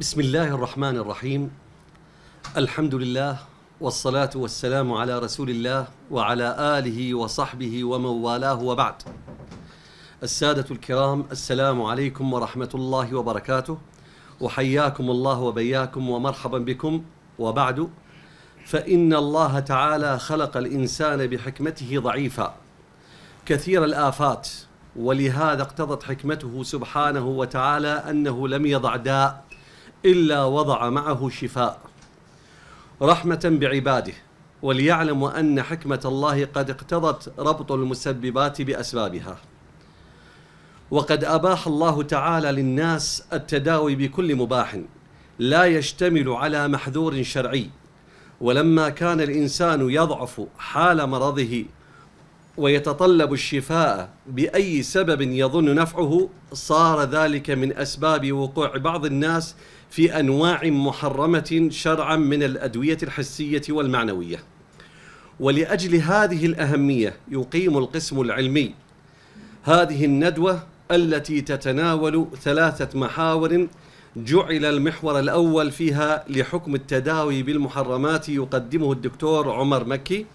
بسم الله الرحمن الرحيم الحمد لله والصلاة والسلام على رسول الله وعلى آله وصحبه ومن والاه وبعد السادة الكرام السلام عليكم ورحمة الله وبركاته وحياكم الله وبياكم ومرحبا بكم وبعد فإن الله تعالى خلق الإنسان بحكمته ضعيفا كثير الآفات ولهذا اقتضت حكمته سبحانه وتعالى أنه لم يضع داء إلا وضع معه شفاء رحمة بعباده وليعلم أن حكمة الله قد اقتضت ربط المسببات بأسبابها وقد أباح الله تعالى للناس التداوي بكل مباح لا يشتمل على محذور شرعي ولما كان الإنسان يضعف حال مرضه ويتطلب الشفاء بأي سبب يظن نفعه صار ذلك من أسباب وقوع بعض الناس في انواع محرمه شرعا من الادويه الحسيه والمعنويه ولاجل هذه الاهميه يقيم القسم العلمي هذه الندوه التي تتناول ثلاثه محاور جعل المحور الاول فيها لحكم التداوي بالمحرمات يقدمه الدكتور عمر مكي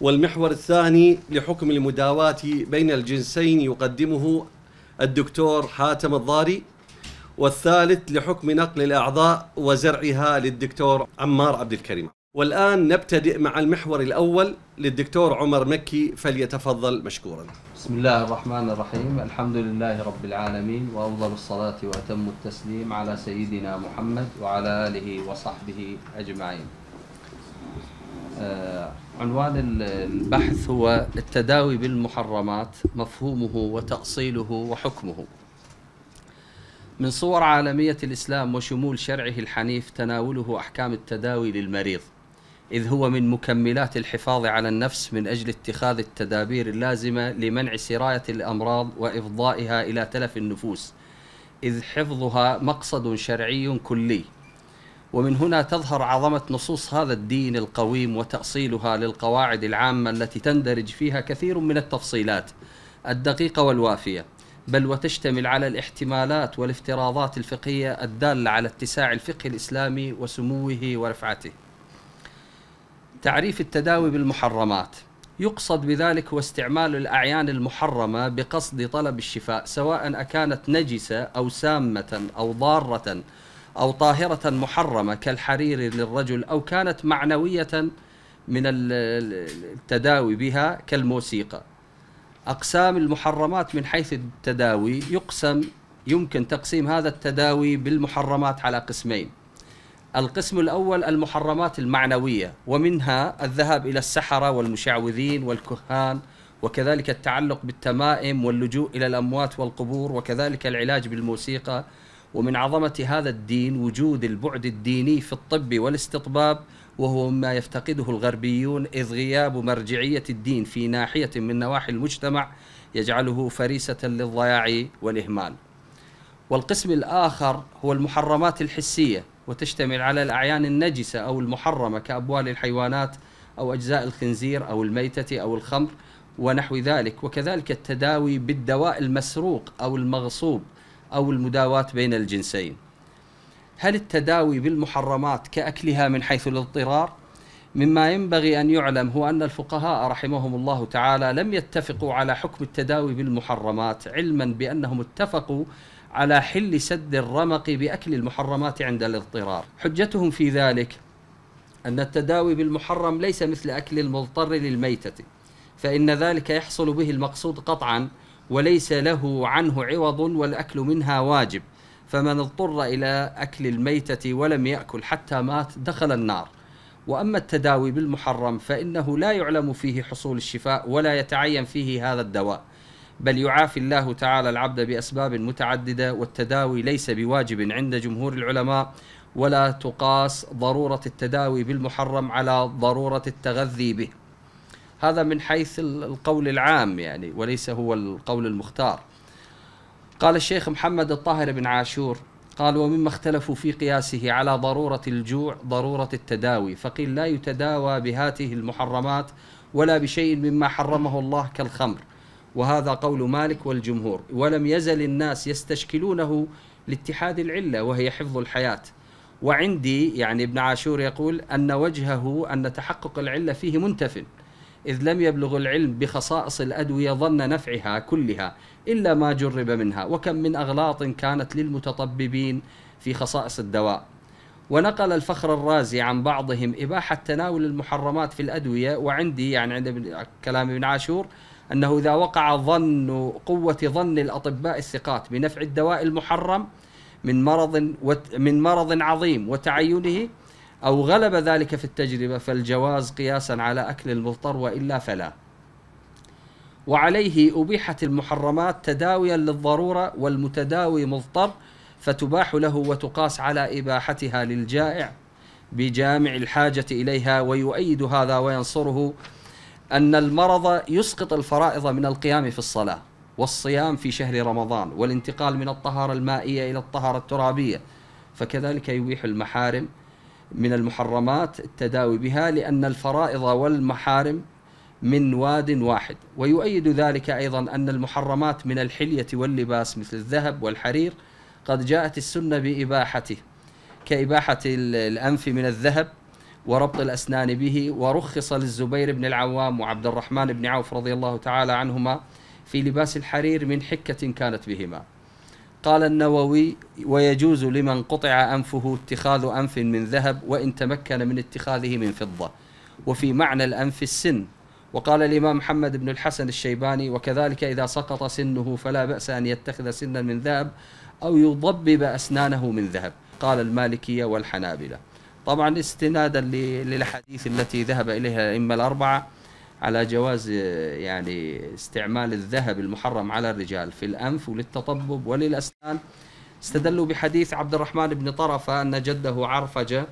والمحور الثاني لحكم المداواه بين الجنسين يقدمه الدكتور حاتم الضاري والثالث لحكم نقل الأعضاء وزرعها للدكتور عمار عبد الكريم والآن نبتدئ مع المحور الأول للدكتور عمر مكي فليتفضل مشكورا بسم الله الرحمن الرحيم الحمد لله رب العالمين وأفضل الصلاة وأتم التسليم على سيدنا محمد وعلى آله وصحبه أجمعين آه عنوان البحث هو التداوي بالمحرمات مفهومه وتأصيله وحكمه من صور عالمية الإسلام وشمول شرعه الحنيف تناوله أحكام التداوي للمريض إذ هو من مكملات الحفاظ على النفس من أجل اتخاذ التدابير اللازمة لمنع سراية الأمراض وإفضائها إلى تلف النفوس إذ حفظها مقصد شرعي كلي ومن هنا تظهر عظمة نصوص هذا الدين القويم وتأصيلها للقواعد العامة التي تندرج فيها كثير من التفصيلات الدقيقة والوافية بل وتشتمل على الاحتمالات والافتراضات الفقهية الدالة على اتساع الفقه الإسلامي وسموه ورفعته. تعريف التداوي بالمحرمات يقصد بذلك هو استعمال الأعيان المحرمة بقصد طلب الشفاء سواء أكانت نجسة أو سامة أو ضارة أو طاهرة محرمة كالحرير للرجل أو كانت معنوية من التداوي بها كالموسيقى أقسام المحرمات من حيث التداوي يقسم يمكن تقسيم هذا التداوي بالمحرمات على قسمين القسم الأول المحرمات المعنوية ومنها الذهاب إلى السحرة والمشعوذين والكهان وكذلك التعلق بالتمائم واللجوء إلى الأموات والقبور وكذلك العلاج بالموسيقى ومن عظمة هذا الدين وجود البعد الديني في الطب والاستطباب وهو ما يفتقده الغربيون إذ غياب مرجعية الدين في ناحية من نواحي المجتمع يجعله فريسة للضياع والإهمال والقسم الآخر هو المحرمات الحسية وتشتمل على الأعيان النجسة أو المحرمة كأبوال الحيوانات أو أجزاء الخنزير أو الميتة أو الخمر ونحو ذلك وكذلك التداوي بالدواء المسروق أو المغصوب أو المداواة بين الجنسين هل التداوي بالمحرمات كأكلها من حيث الاضطرار مما ينبغي أن يعلم هو أن الفقهاء رحمهم الله تعالى لم يتفقوا على حكم التداوي بالمحرمات علما بأنهم اتفقوا على حل سد الرمق بأكل المحرمات عند الاضطرار حجتهم في ذلك أن التداوي بالمحرم ليس مثل أكل المضطر للميتة فإن ذلك يحصل به المقصود قطعا وليس له عنه عوض والأكل منها واجب فمن اضطر إلى أكل الميتة ولم يأكل حتى مات دخل النار وأما التداوي بالمحرم فإنه لا يعلم فيه حصول الشفاء ولا يتعين فيه هذا الدواء بل يعافي الله تعالى العبد بأسباب متعددة والتداوي ليس بواجب عند جمهور العلماء ولا تقاس ضرورة التداوي بالمحرم على ضرورة التغذي به هذا من حيث القول العام يعني وليس هو القول المختار قال الشيخ محمد الطاهر بن عاشور قال ومما اختلفوا في قياسه على ضرورة الجوع ضرورة التداوي فقيل لا يتداوى بهاته المحرمات ولا بشيء مما حرمه الله كالخمر وهذا قول مالك والجمهور ولم يزل الناس يستشكلونه لاتحاد العلة وهي حفظ الحياة وعندي يعني ابن عاشور يقول أن وجهه أن تحقق العلة فيه منتف إذ لم يبلغ العلم بخصائص الأدوية ظن نفعها كلها إلا ما جرب منها وكم من أغلاط كانت للمتطببين في خصائص الدواء ونقل الفخر الرازي عن بعضهم إباحة تناول المحرمات في الأدوية وعندي يعني عند كلام ابن عاشور أنه إذا وقع ظن قوة ظن الأطباء الثقات بنفع الدواء المحرم من مرض من مرض عظيم وتعينه أو غلب ذلك في التجربة فالجواز قياسا على أكل المضطر وإلا فلا وعليه أبيحت المحرمات تداويا للضرورة والمتداوي مضطر فتباح له وتقاس على إباحتها للجائع بجامع الحاجة إليها ويؤيد هذا وينصره أن المرض يسقط الفرائض من القيام في الصلاة والصيام في شهر رمضان والانتقال من الطهارة المائية إلى الطهارة الترابية فكذلك يبيح المحارم من المحرمات التداوي بها لأن الفرائض والمحارم من واد واحد ويؤيد ذلك أيضا أن المحرمات من الحلية واللباس مثل الذهب والحرير قد جاءت السنة بإباحته كإباحة الأنف من الذهب وربط الأسنان به ورخص للزبير بن العوام وعبد الرحمن بن عوف رضي الله تعالى عنهما في لباس الحرير من حكة كانت بهما قال النووي ويجوز لمن قطع أنفه اتخاذ أنف من ذهب وإن تمكن من اتخاذه من فضة وفي معنى الأنف السن وقال الإمام محمد بن الحسن الشيباني وكذلك إذا سقط سنه فلا بأس أن يتخذ سنا من ذهب أو يضبب أسنانه من ذهب قال المالكية والحنابلة طبعا استنادا للأحاديث التي ذهب إليها الأئمة الأربعة على جواز آه، يعني استعمال الذهب المحرم على الرجال في الأنف وللتطبب وللأسنان استدلوا بحديث عبد الرحمن بن طرفة أن جده عرفجة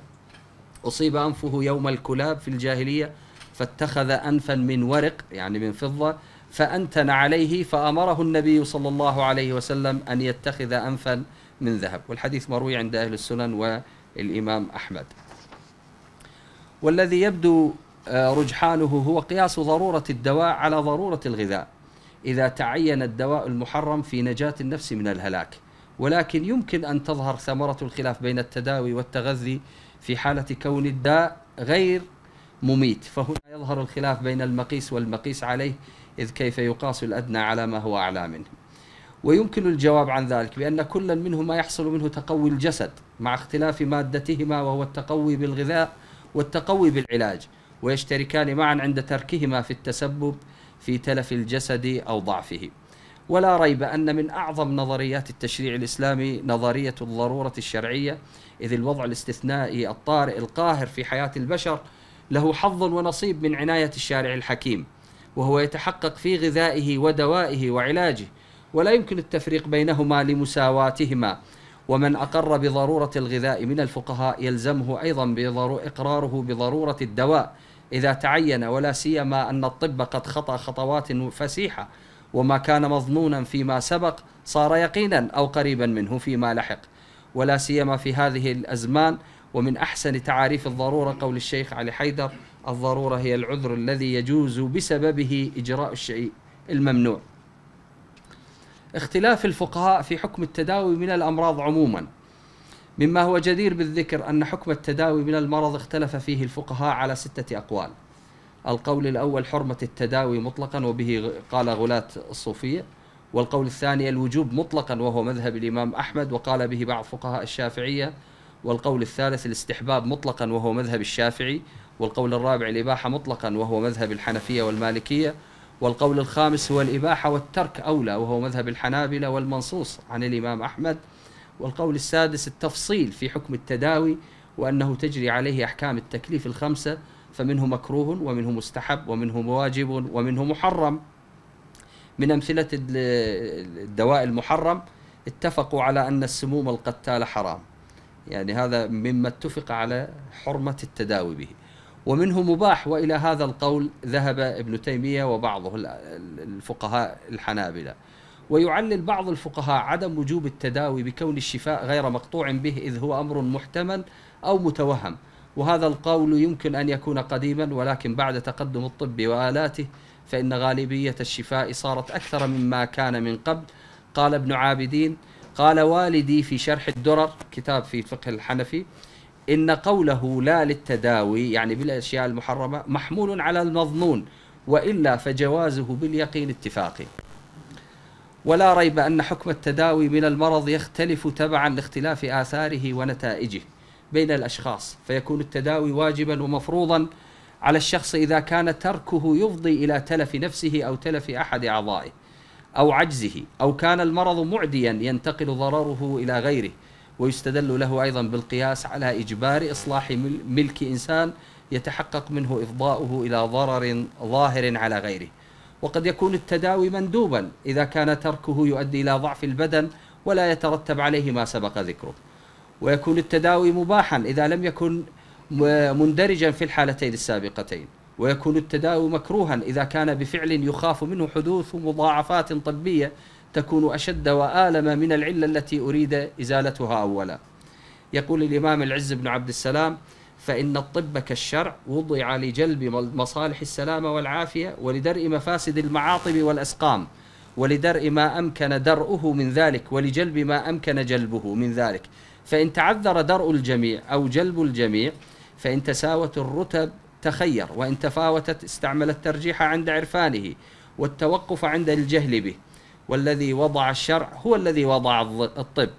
أصيب أنفه يوم الكلاب في الجاهلية فاتخذ أنفا من ورق يعني من فضة فأنتن عليه فأمره النبي صلى الله عليه وسلم أن يتخذ أنفا من ذهب والحديث مروي عند أهل السنن والإمام أحمد والذي يبدو آه، رجحانه هو قياس ضرورة الدواء على ضرورة الغذاء إذا تعين الدواء المحرم في نجاة النفس من الهلاك ولكن يمكن أن تظهر ثمرة الخلاف بين التداوي والتغذي في حالة كون الداء غير مميت فهنا يظهر الخلاف بين المقيس والمقيس عليه إذ كيف يقاس الأدنى على ما هو أعلى منه ويمكن الجواب عن ذلك بأن كلا منهما يحصل منه تقوي الجسد مع اختلاف مادتهما وهو التقوي بالغذاء والتقوي بالعلاج ويشتركان معا عند تركهما في التسبب في تلف الجسد او ضعفه. ولا ريب ان من اعظم نظريات التشريع الاسلامي نظريه الضروره الشرعيه اذ الوضع الاستثنائي الطارئ القاهر في حياه البشر له حظ ونصيب من عنايه الشارع الحكيم وهو يتحقق في غذائه ودوائه وعلاجه ولا يمكن التفريق بينهما لمساواتهما ومن أقر بضرورة الغذاء من الفقهاء يلزمه أيضا بضرو... إقراره بضرورة الدواء إذا تعين ولا سيما أن الطب قد خطأ خطوات فسيحة وما كان مظنونا فيما سبق صار يقينا أو قريبا منه فيما لحق ولا سيما في هذه الأزمان ومن أحسن تعاريف الضرورة قول الشيخ علي حيدر الضرورة هي العذر الذي يجوز بسببه إجراء الشيء الممنوع اختلاف الفقهاء في حكم التداوي من الأمراض عموما مما هو جدير بالذكر أن حكم التداوي من المرض اختلف فيه الفقهاء على ستة أقوال القول الأول حرمة التداوي مطلقا وبه قال غلاة الصوفية والقول الثاني الوجوب مطلقا وهو مذهب الإمام أحمد وقال به بعض فقهاء الشافعية والقول الثالث الاستحباب مطلقا وهو مذهب الشافعي والقول الرابع الإباحة مطلقا وهو مذهب الحنفية والمالكية والقول الخامس هو الإباحة والترك أولى وهو مذهب الحنابلة والمنصوص عن الإمام أحمد والقول السادس التفصيل في حكم التداوي وأنه تجري عليه أحكام التكليف الخمسة فمنه مكروه ومنه مستحب ومنه واجب ومنه محرم من أمثلة الدواء المحرم اتفقوا على أن السموم القتالة حرام يعني هذا مما اتفق على حرمة التداوي به ومنه مباح وإلى هذا القول ذهب ابن تيمية وبعضه الفقهاء الحنابلة ويعلل بعض الفقهاء عدم وجوب التداوي بكون الشفاء غير مقطوع به إذ هو أمر محتمل أو متوهم وهذا القول يمكن أن يكون قديما ولكن بعد تقدم الطب وآلاته فإن غالبية الشفاء صارت أكثر مما كان من قبل قال ابن عابدين قال والدي في شرح الدرر كتاب في الفقه الحنفي إن قوله لا للتداوي يعني بالأشياء المحرمة محمول على المظنون وإلا فجوازه باليقين اتفاقي ولا ريب أن حكم التداوي من المرض يختلف تبعا لاختلاف آثاره ونتائجه بين الأشخاص فيكون التداوي واجبا ومفروضا على الشخص إذا كان تركه يفضي إلى تلف نفسه أو تلف أحد أعضائه أو عجزه أو كان المرض معديا ينتقل ضرره إلى غيره ويستدل له أيضا بالقياس على إجبار إصلاح ملك إنسان يتحقق منه إفضاؤه إلى ضرر ظاهر على غيره وقد يكون التداوي مندوبا إذا كان تركه يؤدي إلى ضعف البدن ولا يترتب عليه ما سبق ذكره ويكون التداوي مباحا إذا لم يكن مندرجا في الحالتين السابقتين ويكون التداوي مكروها إذا كان بفعل يخاف منه حدوث مضاعفات طبية تكون أشد وآلم من العلة التي أريد إزالتها أولا يقول الإمام العز بن عبد السلام فإن الطب كالشرع وضع لجلب مصالح السلامة والعافية ولدرء مفاسد المعاطب والأسقام ولدرء ما أمكن درؤه من ذلك ولجلب ما أمكن جلبه من ذلك فإن تعذر درء الجميع أو جلب الجميع فإن تساوت الرتب تخير وإن تفاوتت استعمل الترجيح عند عرفانه والتوقف عند الجهل به والذي وضع الشرع هو الذي وضع الطب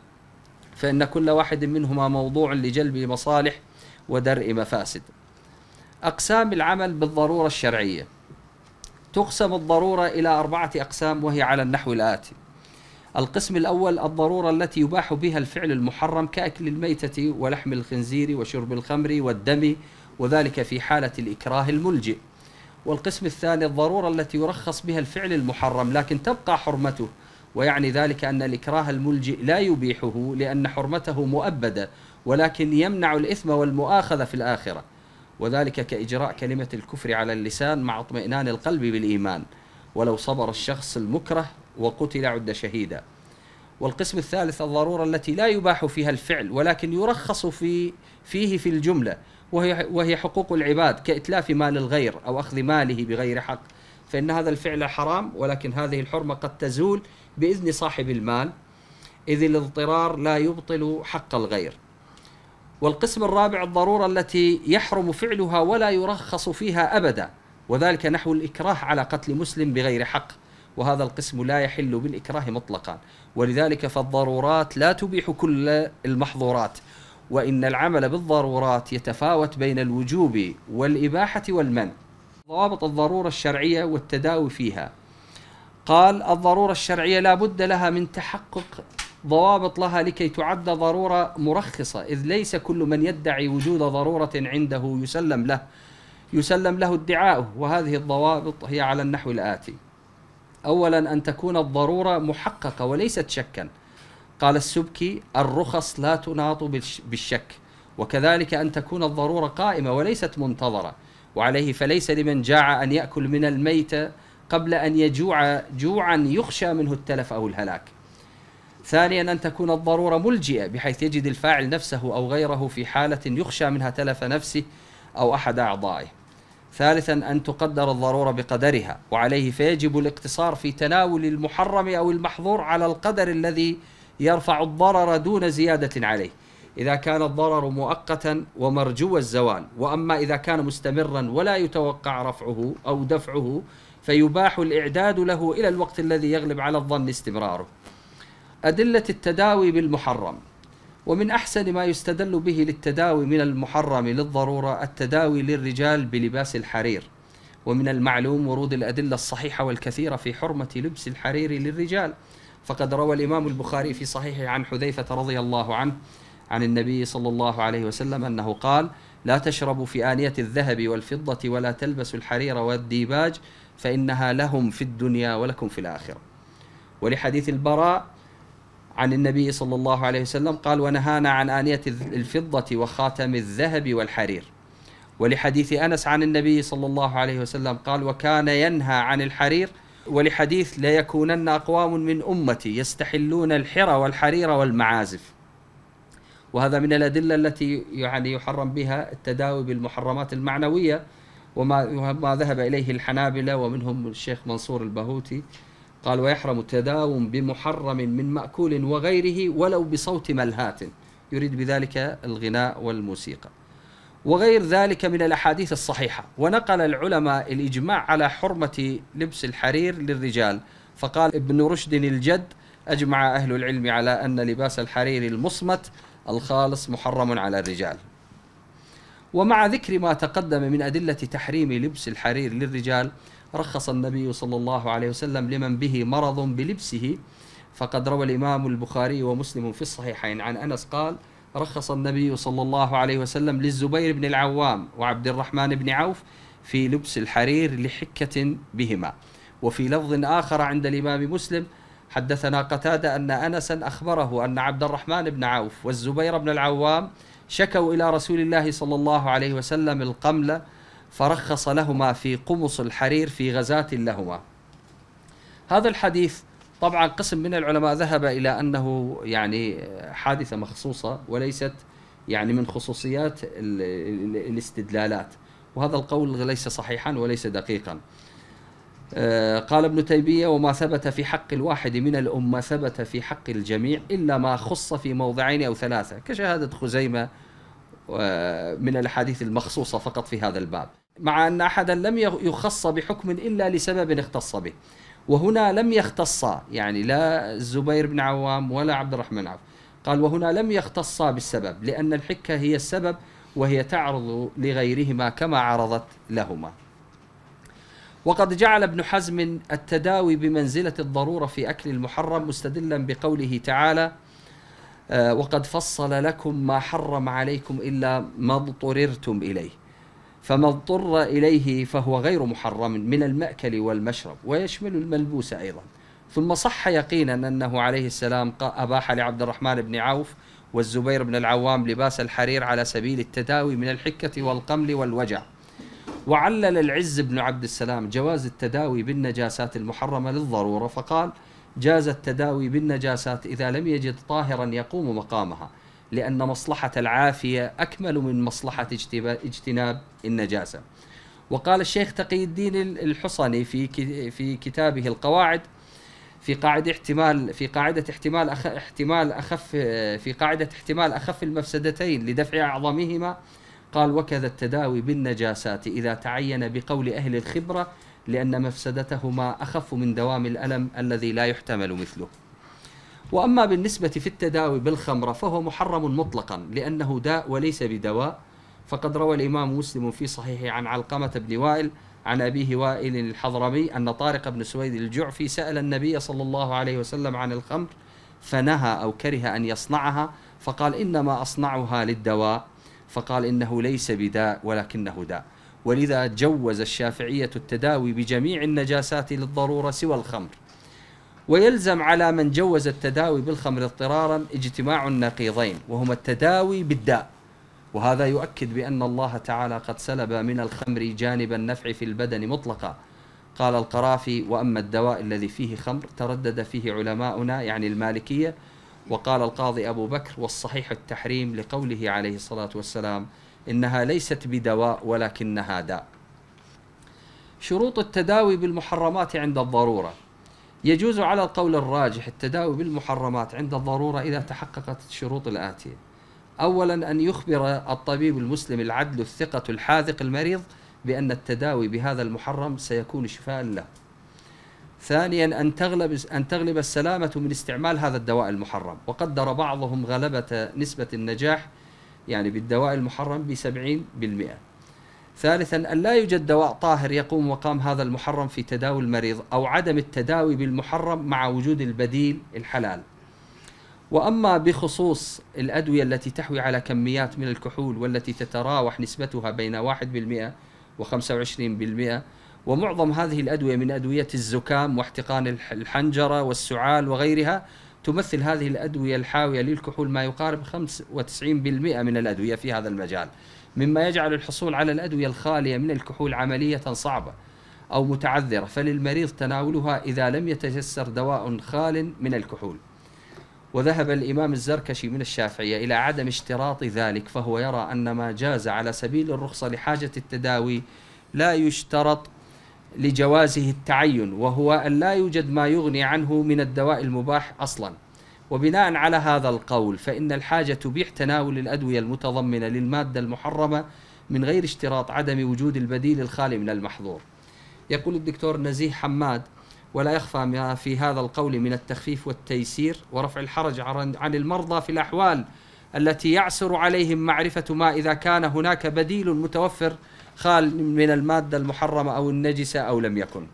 فإن كل واحد منهما موضوع لجلب مصالح ودرء مفاسد أقسام العمل بالضرورة الشرعية تقسم الضرورة إلى أربعة أقسام وهي على النحو الآتي القسم الأول الضرورة التي يباح بها الفعل المحرم كأكل الميتة ولحم الخنزير وشرب الخمر والدم وذلك في حالة الإكراه الملجئ والقسم الثاني الضرورة التي يرخص بها الفعل المحرم لكن تبقى حرمته ويعني ذلك أن الإكراه الملجئ لا يبيحه لأن حرمته مؤبدة ولكن يمنع الإثم والمؤاخذة في الآخرة وذلك كإجراء كلمة الكفر على اللسان مع اطمئنان القلب بالإيمان ولو صبر الشخص المكره وقتل عد شهيدا والقسم الثالث الضرورة التي لا يباح فيها الفعل ولكن يرخص في فيه في الجملة وهي, وهي حقوق العباد كإتلاف مال الغير أو أخذ ماله بغير حق فإن هذا الفعل حرام ولكن هذه الحرمة قد تزول بإذن صاحب المال إذ الاضطرار لا يبطل حق الغير والقسم الرابع الضرورة التي يحرم فعلها ولا يرخص فيها أبدا وذلك نحو الإكراه على قتل مسلم بغير حق وهذا القسم لا يحل بالإكراه مطلقا ولذلك فالضرورات لا تبيح كل المحظورات وإن العمل بالضرورات يتفاوت بين الوجوب والإباحة والمنع ضوابط الضرورة الشرعية والتداوي فيها قال الضرورة الشرعية لا بد لها من تحقق ضوابط لها لكي تعد ضرورة مرخصة إذ ليس كل من يدعي وجود ضرورة عنده يسلم له يسلم له ادعاؤه وهذه الضوابط هي على النحو الآتي أولا أن تكون الضرورة محققة وليست شكا قال السبكي الرخص لا تناط بالشك وكذلك أن تكون الضرورة قائمة وليست منتظرة وعليه فليس لمن جاع أن يأكل من الميت قبل أن يجوع جوعا يخشى منه التلف أو الهلاك ثانيا أن تكون الضرورة ملجئة بحيث يجد الفاعل نفسه أو غيره في حالة يخشى منها تلف نفسه أو أحد أعضائه ثالثا أن تقدر الضرورة بقدرها وعليه فيجب الاقتصار في تناول المحرم أو المحظور على القدر الذي يرفع الضرر دون زيادة عليه إذا كان الضرر مؤقتا ومرجو الزوال وأما إذا كان مستمرا ولا يتوقع رفعه أو دفعه فيباح الإعداد له إلى الوقت الذي يغلب على الظن استمراره أدلة التداوي بالمحرم ومن أحسن ما يستدل به للتداوي من المحرم للضرورة التداوي للرجال بلباس الحرير ومن المعلوم ورود الأدلة الصحيحة والكثيرة في حرمة لبس الحرير للرجال فقد روى الإمام البخاري في صحيحه عن حذيفة رضي الله عنه عن النبي صلى الله عليه وسلم أنه قال لا تشربوا في آنية الذهب والفضة ولا تلبسوا الحرير والديباج فإنها لهم في الدنيا ولكم في الآخرة ولحديث البراء عن النبي صلى الله عليه وسلم قال ونهانا عن آنية الفضة وخاتم الذهب والحرير ولحديث أنس عن النبي صلى الله عليه وسلم قال وكان ينهى عن الحرير ولحديث ليكونن أقوام من أمتي يستحلون الحرى والحرير والمعازف وهذا من الأدلة التي يعني يحرم بها التداوي بالمحرمات المعنوية وما ذهب إليه الحنابلة ومنهم الشيخ منصور البهوتي قال ويحرم التداوم بمحرم من مأكول وغيره ولو بصوت ملهات يريد بذلك الغناء والموسيقى وغير ذلك من الأحاديث الصحيحة ونقل العلماء الإجماع على حرمة لبس الحرير للرجال فقال ابن رشد الجد أجمع أهل العلم على أن لباس الحرير المصمت الخالص محرم على الرجال ومع ذكر ما تقدم من أدلة تحريم لبس الحرير للرجال رخص النبي صلى الله عليه وسلم لمن به مرض بلبسه فقد روى الإمام البخاري ومسلم في الصحيحين عن أنس قال رخص النبي صلى الله عليه وسلم للزبير بن العوام وعبد الرحمن بن عوف في لبس الحرير لحكة بهما وفي لفظ آخر عند الإمام مسلم حدثنا قتادة أن أنسا أخبره أن عبد الرحمن بن عوف والزبير بن العوام شكوا إلى رسول الله صلى الله عليه وسلم القمل فرخص لهما في قمص الحرير في غزاة لهما هذا الحديث طبعا قسم من العلماء ذهب إلى أنه يعني حادثة مخصوصة وليست يعني من خصوصيات الاستدلالات وهذا القول ليس صحيحا وليس دقيقا آه، قال ابن تيمية وما ثبت في حق الواحد من الأمة ثبت في حق الجميع إلا ما خص في موضعين أو ثلاثة كشهادة خزيمة آه، من الأحاديث المخصوصة فقط في هذا الباب مع أن أحدا لم يخص بحكم إلا لسبب اختص به وهنا لم يختص يعني لا الزبير بن عوام ولا عبد الرحمن عوف قال وهنا لم يختص بالسبب لأن الحكة هي السبب وهي تعرض لغيرهما كما عرضت لهما وقد جعل ابن حزم التداوي بمنزلة الضرورة في أكل المحرم مستدلا بقوله تعالى آه، وقد فصل لكم ما حرم عليكم إلا ما اضطررتم إليه فما اضطر إليه فهو غير محرم من المأكل والمشرب ويشمل الملبوس أيضا ثم صح يقينا أنه عليه السلام أباح لعبد الرحمن بن عوف والزبير بن العوام لباس الحرير على سبيل التداوي من الحكة والقمل والوجع وعلل العز بن عبد السلام جواز التداوي بالنجاسات المحرمة للضرورة فقال جاز التداوي بالنجاسات إذا لم يجد طاهرا يقوم مقامها لأن مصلحة العافية أكمل من مصلحة اجتناب النجاسة وقال الشيخ تقي الدين الحصني في في كتابه القواعد في قاعدة احتمال في قاعدة احتمال أخ احتمال أخف في قاعدة احتمال أخف المفسدتين لدفع أعظمهما قال وكذا التداوي بالنجاسات إذا تعين بقول أهل الخبرة لأن مفسدتهما أخف من دوام الألم الذي لا يحتمل مثله وأما بالنسبة في التداوي بالخمرة فهو محرم مطلقا لأنه داء وليس بدواء فقد روى الإمام مسلم في صحيحه عن علقمة بن وائل عن أبيه وائل الحضرمي أن طارق بن سويد الجعفي سأل النبي صلى الله عليه وسلم عن الخمر فنهى أو كره أن يصنعها فقال إنما أصنعها للدواء فقال إنه ليس بداء ولكنه داء ولذا جوز الشافعية التداوي بجميع النجاسات للضرورة سوى الخمر ويلزم على من جوز التداوي بالخمر اضطرارا اجتماع النقيضين وهما التداوي بالداء وهذا يؤكد بأن الله تعالى قد سلب من الخمر جانب النفع في البدن مطلقا قال القرافي وأما الدواء الذي فيه خمر تردد فيه علماؤنا يعني المالكية وقال القاضي أبو بكر والصحيح التحريم لقوله عليه الصلاة والسلام إنها ليست بدواء ولكنها داء شروط التداوي بالمحرمات عند الضرورة يجوز على القول الراجح التداوي بالمحرمات عند الضرورة إذا تحققت الشروط الآتية أولا أن يخبر الطبيب المسلم العدل الثقة الحاذق المريض بأن التداوي بهذا المحرم سيكون شفاء له ثانيا أن تغلب أن تغلب السلامة من استعمال هذا الدواء المحرم، وقدر بعضهم غلبة نسبة النجاح يعني بالدواء المحرم ب 70%. ثالثا أن لا يوجد دواء طاهر يقوم مقام هذا المحرم في تداوي المريض أو عدم التداوي بالمحرم مع وجود البديل الحلال وأما بخصوص الأدوية التي تحوي على كميات من الكحول والتي تتراوح نسبتها بين 1% و25% ومعظم هذه الأدوية من أدوية الزكام واحتقان الحنجرة والسعال وغيرها تمثل هذه الأدوية الحاوية للكحول ما يقارب 95% من الأدوية في هذا المجال مما يجعل الحصول على الأدوية الخالية من الكحول عملية صعبة أو متعذرة فللمريض تناولها إذا لم يتيسر دواء خال من الكحول وذهب الإمام الزركشي من الشافعية إلى عدم اشتراط ذلك فهو يرى أن ما جاز على سبيل الرخصة لحاجة التداوي لا يشترط لجوازه التعين وهو أن لا يوجد ما يغني عنه من الدواء المباح أصلاً وبناء على هذا القول فإن الحاجة تبيح تناول الأدوية المتضمنة للمادة المحرمة من غير اشتراط عدم وجود البديل الخالي من المحظور يقول الدكتور نزيه حماد ولا يخفى ما في هذا القول من التخفيف والتيسير ورفع الحرج عن المرضى في الأحوال التي يعسر عليهم معرفة ما إذا كان هناك بديل متوفر خال من المادة المحرمة أو النجسة أو لم يكن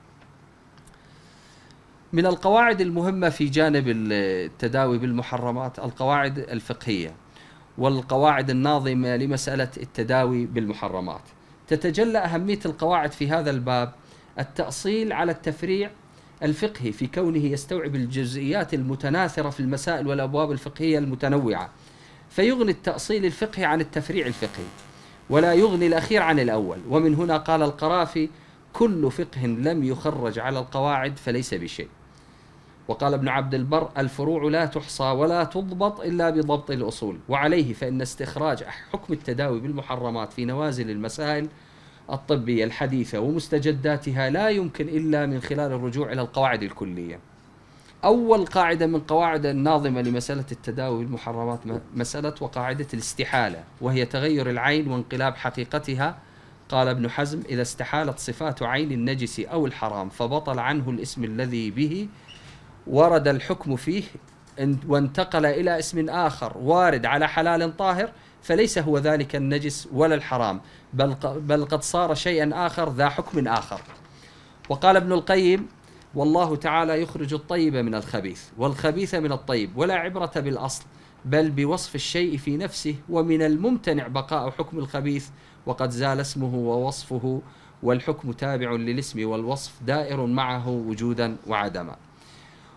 من القواعد المهمة في جانب التداوي بالمحرمات القواعد الفقهية والقواعد الناظمة لمسألة التداوي بالمحرمات تتجلى أهمية القواعد في هذا الباب التأصيل على التفريع الفقهي في كونه يستوعب الجزئيات المتناثرة في المسائل والأبواب الفقهية المتنوعة فيغني التأصيل الفقهي عن التفريع الفقهي ولا يغني الأخير عن الأول ومن هنا قال القرافي كل فقه لم يخرج على القواعد فليس بشيء وقال ابن عبد البر الفروع لا تحصى ولا تضبط إلا بضبط الأصول وعليه فإن استخراج حكم التداوي بالمحرمات في نوازل المسائل الطبية الحديثة ومستجداتها لا يمكن إلا من خلال الرجوع إلى القواعد الكلية أول قاعدة من قواعد الناظمة لمسألة التداوي بالمحرمات مسألة وقاعدة الاستحالة وهي تغير العين وانقلاب حقيقتها قال ابن حزم إذا استحالت صفات عين النجس أو الحرام فبطل عنه الاسم الذي به ورد الحكم فيه وانتقل إلى اسم آخر وارد على حلال طاهر فليس هو ذلك النجس ولا الحرام بل, بل قد صار شيئا آخر ذا حكم آخر وقال ابن القيم والله تعالى يخرج الطيب من الخبيث والخبيث من الطيب ولا عبرة بالأصل بل بوصف الشيء في نفسه ومن الممتنع بقاء حكم الخبيث وقد زال اسمه ووصفه والحكم تابع للاسم والوصف دائر معه وجودا وعدما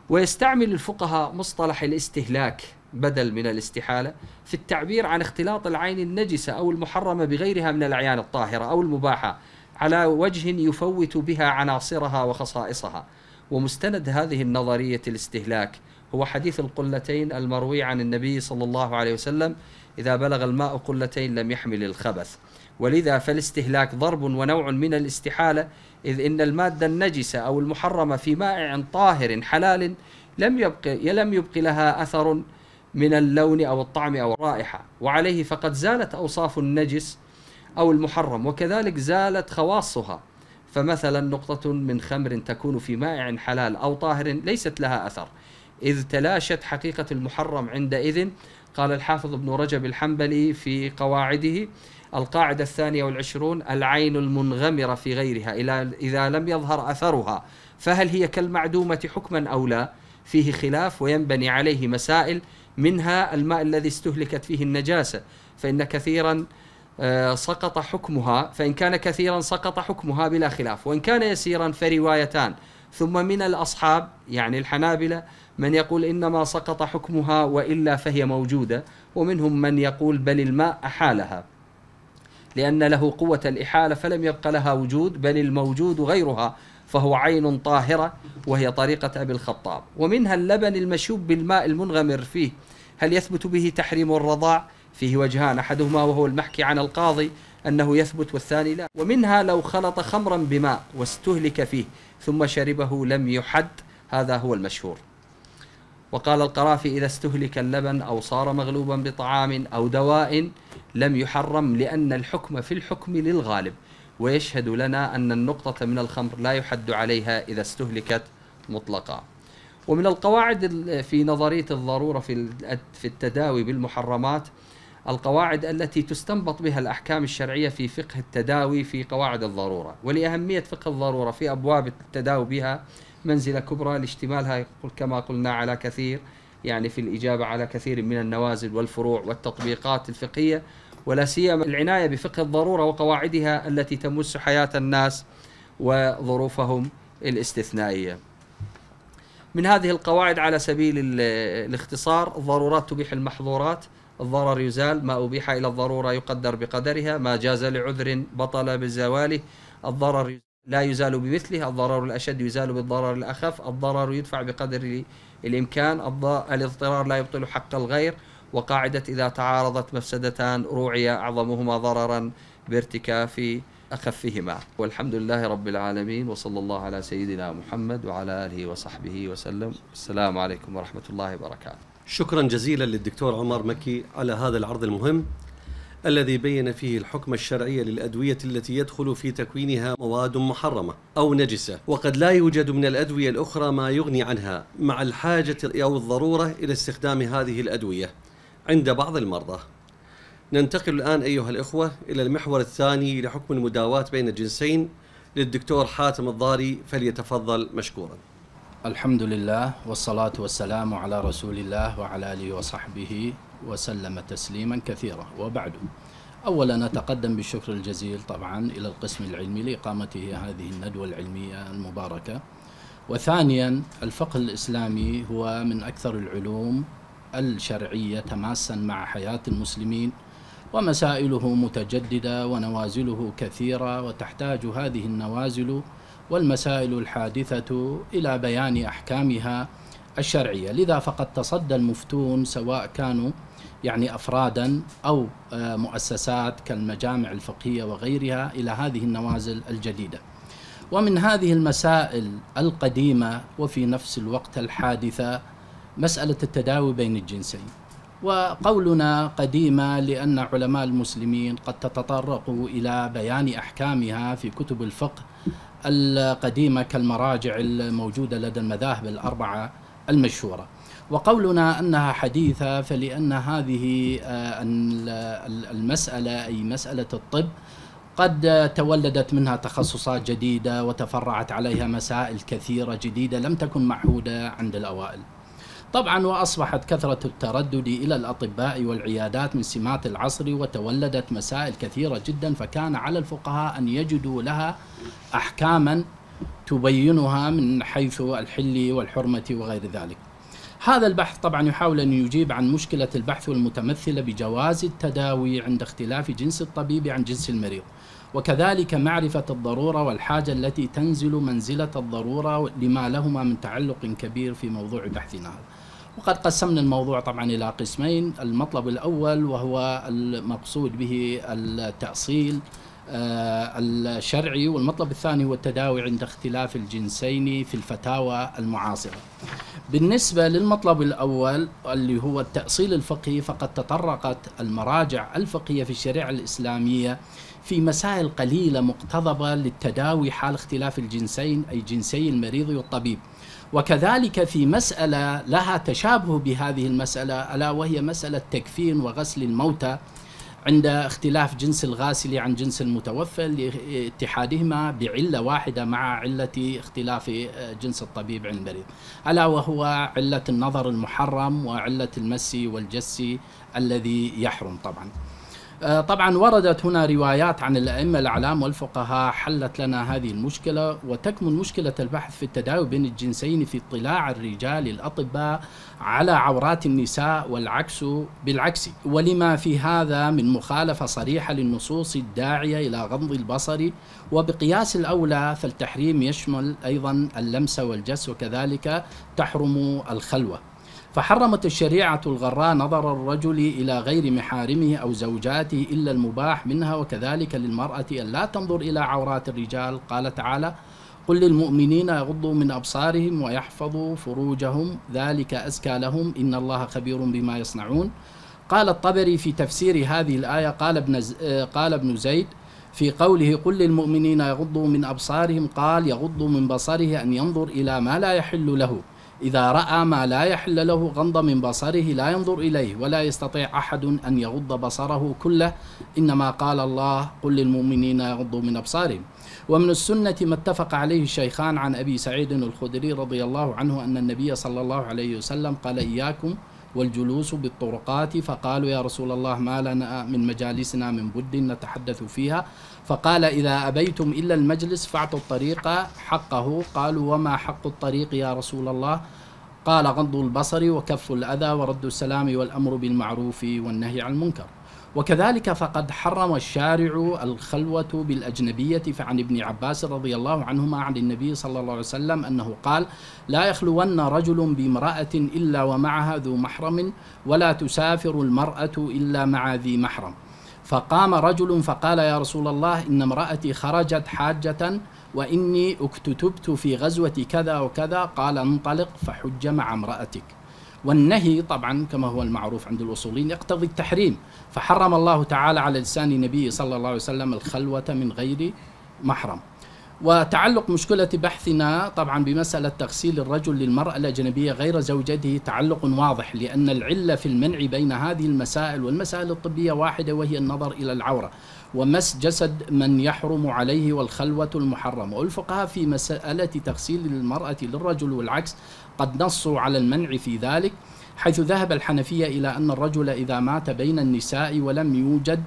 ويستعمل الفقهاء مصطلح الاستهلاك بدل من الاستحالة في التعبير عن اختلاط العين النجسة أو المحرمة بغيرها من الأعيان الطاهرة أو المباحة على وجه يفوت بها عناصرها وخصائصها ومستند هذه النظرية الاستهلاك هو حديث القلتين المروي عن النبي صلى الله عليه وسلم إذا بلغ الماء قلتين لم يحمل الخبث ولذا فالاستهلاك ضرب ونوع من الاستحالة إذ إن المادة النجسة أو المحرمة في مائع طاهر حلال لم يبق لم يبق لها أثر من اللون أو الطعم أو الرائحة وعليه فقد زالت أوصاف النجس أو المحرم وكذلك زالت خواصها فمثلا نقطة من خمر تكون في مائع حلال أو طاهر ليست لها أثر إذ تلاشت حقيقة المحرم عندئذ قال الحافظ ابن رجب الحنبلي في قواعده القاعدة الثانية والعشرون العين المنغمرة في غيرها إذا لم يظهر أثرها فهل هي كالمعدومة حكما أو لا فيه خلاف وينبني عليه مسائل منها الماء الذي استهلكت فيه النجاسة فإن كثيرا آه، سقط حكمها فإن كان كثيرا سقط حكمها بلا خلاف وإن كان يسيرا فروايتان ثم من الأصحاب يعني الحنابلة من يقول إنما سقط حكمها وإلا فهي موجودة ومنهم من يقول بل الماء أحالها لأن له قوة الإحالة فلم يبق لها وجود بل الموجود غيرها فهو عين طاهرة وهي طريقة أبي الخطاب ومنها اللبن المشوب بالماء المنغمر فيه هل يثبت به تحريم الرضاع فيه وجهان أحدهما وهو المحكي عن القاضي أنه يثبت والثاني لا ومنها لو خلط خمرا بماء واستهلك فيه ثم شربه لم يحد هذا هو المشهور وقال القرافي إذا استهلك اللبن أو صار مغلوبا بطعام أو دواء لم يحرم لأن الحكم في الحكم للغالب ويشهد لنا أن النقطة من الخمر لا يحد عليها إذا استهلكت مطلقا ومن القواعد في نظرية الضرورة في التداوي بالمحرمات القواعد التي تستنبط بها الأحكام الشرعية في فقه التداوي في قواعد الضرورة ولأهمية فقه الضرورة في أبواب التداوي بها منزلة كبرى لاشتمالها كما قلنا على كثير يعني في الإجابة على كثير من النوازل والفروع والتطبيقات الفقهية ولا سيما العناية بفقه الضرورة وقواعدها التي تمس حياة الناس وظروفهم الاستثنائية من هذه القواعد على سبيل الاختصار الضرورات تبيح المحظورات الضرر يزال ما أبيح إلى الضرورة يقدر بقدرها ما جاز لعذر بطل بزواله الضرر يزال لا يزال بمثله الضرر الأشد يزال بالضرر الأخف الضرر يدفع بقدر الإمكان الاضطرار لا يبطل حق الغير وقاعدة إذا تعارضت مفسدتان روعي أعظمهما ضررا بارتكاف أخفهما والحمد لله رب العالمين وصلى الله على سيدنا محمد وعلى آله وصحبه وسلم السلام عليكم ورحمة الله وبركاته شكرا جزيلا للدكتور عمر مكي على هذا العرض المهم الذي بين فيه الحكم الشرعي للأدوية التي يدخل في تكوينها مواد محرمة أو نجسة وقد لا يوجد من الأدوية الأخرى ما يغني عنها مع الحاجة أو الضرورة إلى استخدام هذه الأدوية عند بعض المرضى ننتقل الآن أيها الإخوة إلى المحور الثاني لحكم المداواة بين الجنسين للدكتور حاتم الضاري فليتفضل مشكورا الحمد لله والصلاة والسلام على رسول الله وعلى آله وصحبه وسلم تسليما كثيرا وبعد أولا أتقدم بالشكر الجزيل طبعا إلى القسم العلمي لإقامته هذه الندوة العلمية المباركة وثانيا الفقه الإسلامي هو من أكثر العلوم الشرعية تماسا مع حياة المسلمين ومسائله متجددة ونوازله كثيرة وتحتاج هذه النوازل والمسائل الحادثة إلى بيان أحكامها الشرعية لذا فقد تصدى المفتون سواء كانوا يعني أفرادا أو آه، مؤسسات كالمجامع الفقهية وغيرها إلى هذه النوازل الجديدة ومن هذه المسائل القديمة وفي نفس الوقت الحادثة مسألة التداوي بين الجنسين وقولنا قديمة لأن علماء المسلمين قد تتطرقوا إلى بيان أحكامها في كتب الفقه القديمة كالمراجع الموجودة لدى المذاهب الأربعة المشهورة وقولنا أنها حديثة فلأن هذه آه، المسألة أي مسألة الطب قد تولدت منها تخصصات جديدة وتفرعت عليها مسائل كثيرة جديدة لم تكن معهودة عند الأوائل طبعا وأصبحت كثرة التردد إلى الأطباء والعيادات من سمات العصر وتولدت مسائل كثيرة جدا فكان على الفقهاء أن يجدوا لها أحكاما تبينها من حيث الحل والحرمة وغير ذلك هذا البحث طبعا يحاول أن يجيب عن مشكلة البحث المتمثلة بجواز التداوي عند اختلاف جنس الطبيب عن جنس المريض وكذلك معرفة الضرورة والحاجة التي تنزل منزلة الضرورة لما لهما من تعلق كبير في موضوع بحثنا هذا وقد قسمنا الموضوع طبعا إلى قسمين المطلب الأول وهو المقصود به التأصيل آه، الشرعي والمطلب الثاني هو التداوي عند اختلاف الجنسين في الفتاوى المعاصرة بالنسبة للمطلب الأول اللي هو التأصيل الفقهي فقد تطرقت المراجع الفقهية في الشريعة الإسلامية في مسائل قليلة مقتضبة للتداوي حال اختلاف الجنسين أي جنسي المريض والطبيب وكذلك في مسألة لها تشابه بهذه المسألة ألا وهي مسألة تكفين وغسل الموتى عند اختلاف جنس الغاسل عن جنس المتوفى لاتحادهما بعله واحده مع عله اختلاف آه، جنس الطبيب عن المريض الا وهو عله النظر المحرم وعله المس والجس الذي يحرم طبعا آه، طبعا وردت هنا روايات عن الأئمة الأعلام والفقهاء حلت لنا هذه المشكلة وتكمن مشكلة البحث في التداوي بين الجنسين في اطلاع الرجال الأطباء على عورات النساء والعكس بالعكس ولما في هذا من مخالفة صريحة للنصوص الداعية إلى غض البصر وبقياس الأولى فالتحريم يشمل أيضا اللمس والجس وكذلك تحرم الخلوة فحرمت الشريعة الغراء نظر الرجل إلى غير محارمه أو زوجاته إلا المباح منها وكذلك للمرأة أن لا تنظر إلى عورات الرجال قال تعالى قل للمؤمنين يغضوا من أبصارهم ويحفظوا فروجهم ذلك أزكى لهم إن الله خبير بما يصنعون قال الطبري في تفسير هذه الآية قال ابن, قال ابن زيد في قوله قل للمؤمنين يغضوا من أبصارهم قال يغض من بصره أن ينظر إلى ما لا يحل له إذا رأى ما لا يحل له غض من بصره لا ينظر إليه ولا يستطيع أحد أن يغض بصره كله إنما قال الله قل للمؤمنين يغضوا من أبصارهم ومن السنة ما اتفق عليه الشيخان عن أبي سعيد الخدري رضي الله عنه أن النبي صلى الله عليه وسلم قال إياكم والجلوس بالطرقات فقالوا يا رسول الله ما لنا من مجالسنا من بد نتحدث فيها فقال إذا أبيتم إلا المجلس فاعطوا الطريق حقه قالوا وما حق الطريق يا رسول الله قال غض البصر وكف الأذى ورد السلام والأمر بالمعروف والنهي عن المنكر وكذلك فقد حرم الشارع الخلوة بالأجنبية فعن ابن عباس رضي الله عنهما عن النبي صلى الله عليه وسلم أنه قال لا يخلون رجل بامرأة إلا ومعها ذو محرم ولا تسافر المرأة إلا مع ذي محرم فقام رجل فقال يا رسول الله إن امرأتي خرجت حاجة وإني اكتتبت في غزوة كذا وكذا قال انطلق فحج مع امرأتك والنهي طبعا كما هو المعروف عند الأصولين يقتضي التحريم فحرم الله تعالى على لسان نبيه صلى الله عليه وسلم الخلوة من غير محرم وتعلق مشكلة بحثنا طبعا بمسألة تغسيل الرجل للمرأة الأجنبية غير زوجته تعلق واضح لأن العلة في المنع بين هذه المسائل والمسائل الطبية واحدة وهي النظر إلى العورة ومس جسد من يحرم عليه والخلوة المحرمة والفقهاء في مسألة تغسيل المرأة للرجل والعكس قد نصوا على المنع في ذلك حيث ذهب الحنفية إلى أن الرجل إذا مات بين النساء ولم يوجد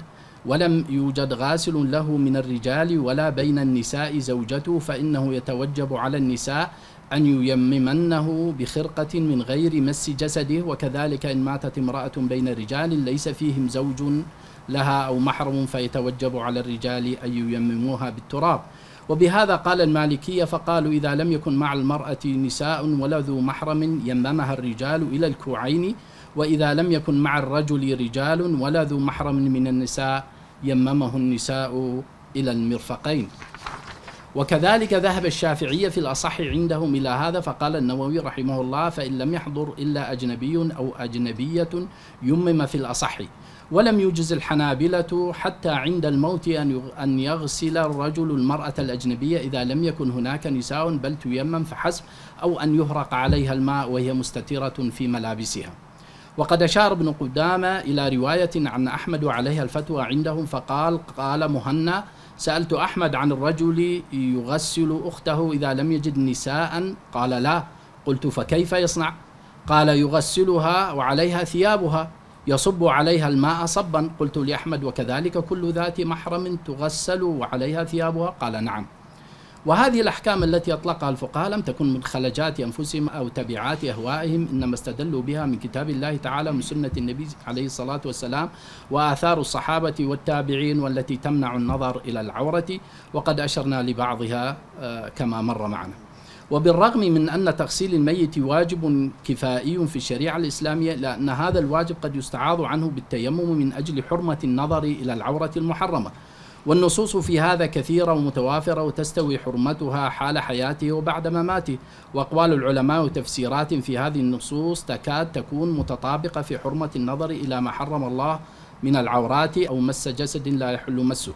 ولم يوجد غاسل له من الرجال ولا بين النساء زوجته فإنه يتوجب على النساء أن ييممنه بخرقة من غير مس جسده وكذلك إن ماتت امرأة بين رجال ليس فيهم زوج لها أو محرم فيتوجب على الرجال أن ييمموها بالتراب وبهذا قال المالكية فقالوا إذا لم يكن مع المرأة نساء ولا ذو محرم يممها الرجال إلى الكوعين وإذا لم يكن مع الرجل رجال ولا ذو محرم من النساء يممه النساء إلى المرفقين وكذلك ذهب الشافعية في الأصح عندهم إلى هذا فقال النووي رحمه الله فإن لم يحضر إلا أجنبي أو أجنبية يمم في الأصح ولم يجز الحنابلة حتى عند الموت أن يغسل الرجل المرأة الأجنبية إذا لم يكن هناك نساء بل تيمم فحسب أو أن يهرق عليها الماء وهي مستترة في ملابسها وقد أشار ابن قدامة إلى رواية عن أحمد عليها الفتوى عندهم فقال قال مهنا سألت أحمد عن الرجل يغسل أخته إذا لم يجد نساء قال لا قلت فكيف يصنع قال يغسلها وعليها ثيابها يصب عليها الماء صبا قلت لأحمد وكذلك كل ذات محرم تغسل وعليها ثيابها قال نعم وهذه الأحكام التي أطلقها الفقهاء لم تكن من خلجات أنفسهم أو تبعات أهوائهم إنما استدلوا بها من كتاب الله تعالى من سنة النبي عليه الصلاة والسلام وآثار الصحابة والتابعين والتي تمنع النظر إلى العورة وقد أشرنا لبعضها آه، كما مر معنا وبالرغم من أن تغسيل الميت واجب كفائي في الشريعة الإسلامية لأن هذا الواجب قد يستعاض عنه بالتيمم من أجل حرمة النظر إلى العورة المحرمة والنصوص في هذا كثيرة ومتوافرة وتستوي حرمتها حال حياته وبعد مماته وأقوال العلماء وتفسيرات في هذه النصوص تكاد تكون متطابقة في حرمة النظر إلى ما حرم الله من العورات أو مس جسد لا يحل مسه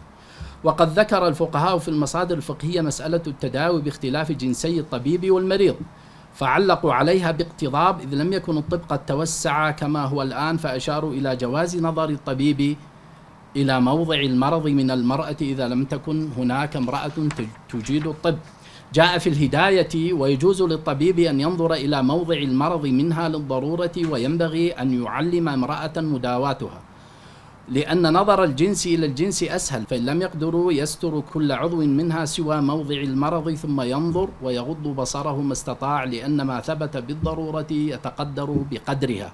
وقد ذكر الفقهاء في المصادر الفقهية مسألة التداوي باختلاف جنسي الطبيب والمريض فعلقوا عليها باقتضاب إذ لم يكن الطب قد توسع كما هو الآن فأشاروا إلى جواز نظر الطبيب إلى موضع المرض من المرأة إذا لم تكن هناك امرأة تجيد الطب جاء في الهداية ويجوز للطبيب أن ينظر إلى موضع المرض منها للضرورة وينبغي أن يعلم امرأة مداواتها لأن نظر الجنس إلى الجنس أسهل فإن لم يقدروا يستر كل عضو منها سوى موضع المرض ثم ينظر ويغض بصره ما استطاع لأن ما ثبت بالضرورة يتقدر بقدرها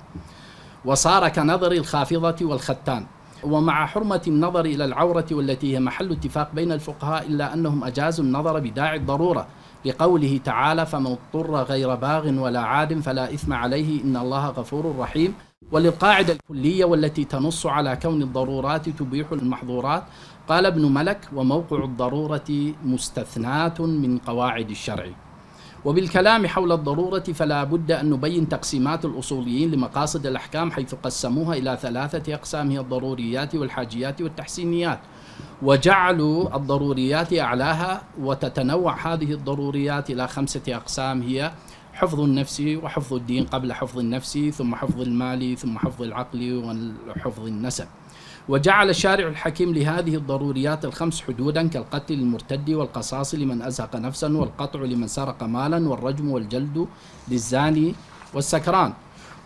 وصار كنظر الخافضة والختان ومع حرمة النظر إلى العورة والتي هي محل اتفاق بين الفقهاء إلا أنهم أجازوا النظر بداعي الضرورة لقوله تعالى فمن اضطر غير باغ ولا عاد فلا إثم عليه إن الله غفور رحيم وللقاعدة الكلية والتي تنص على كون الضرورات تبيح المحظورات قال ابن ملك وموقع الضرورة مستثناة من قواعد الشرع وبالكلام حول الضرورة فلا بد أن نبين تقسيمات الأصوليين لمقاصد الأحكام حيث قسموها إلى ثلاثة أقسام هي الضروريات والحاجيات والتحسينيات وجعلوا الضروريات أعلاها وتتنوع هذه الضروريات إلى خمسة أقسام هي حفظ النفس وحفظ الدين قبل حفظ النفس ثم حفظ المال ثم حفظ العقل وحفظ النسب وجعل الشارع الحكيم لهذه الضروريات الخمس حدودا كالقتل للمرتد والقصاص لمن أزهق نفسا والقطع لمن سرق مالا والرجم والجلد للزاني والسكران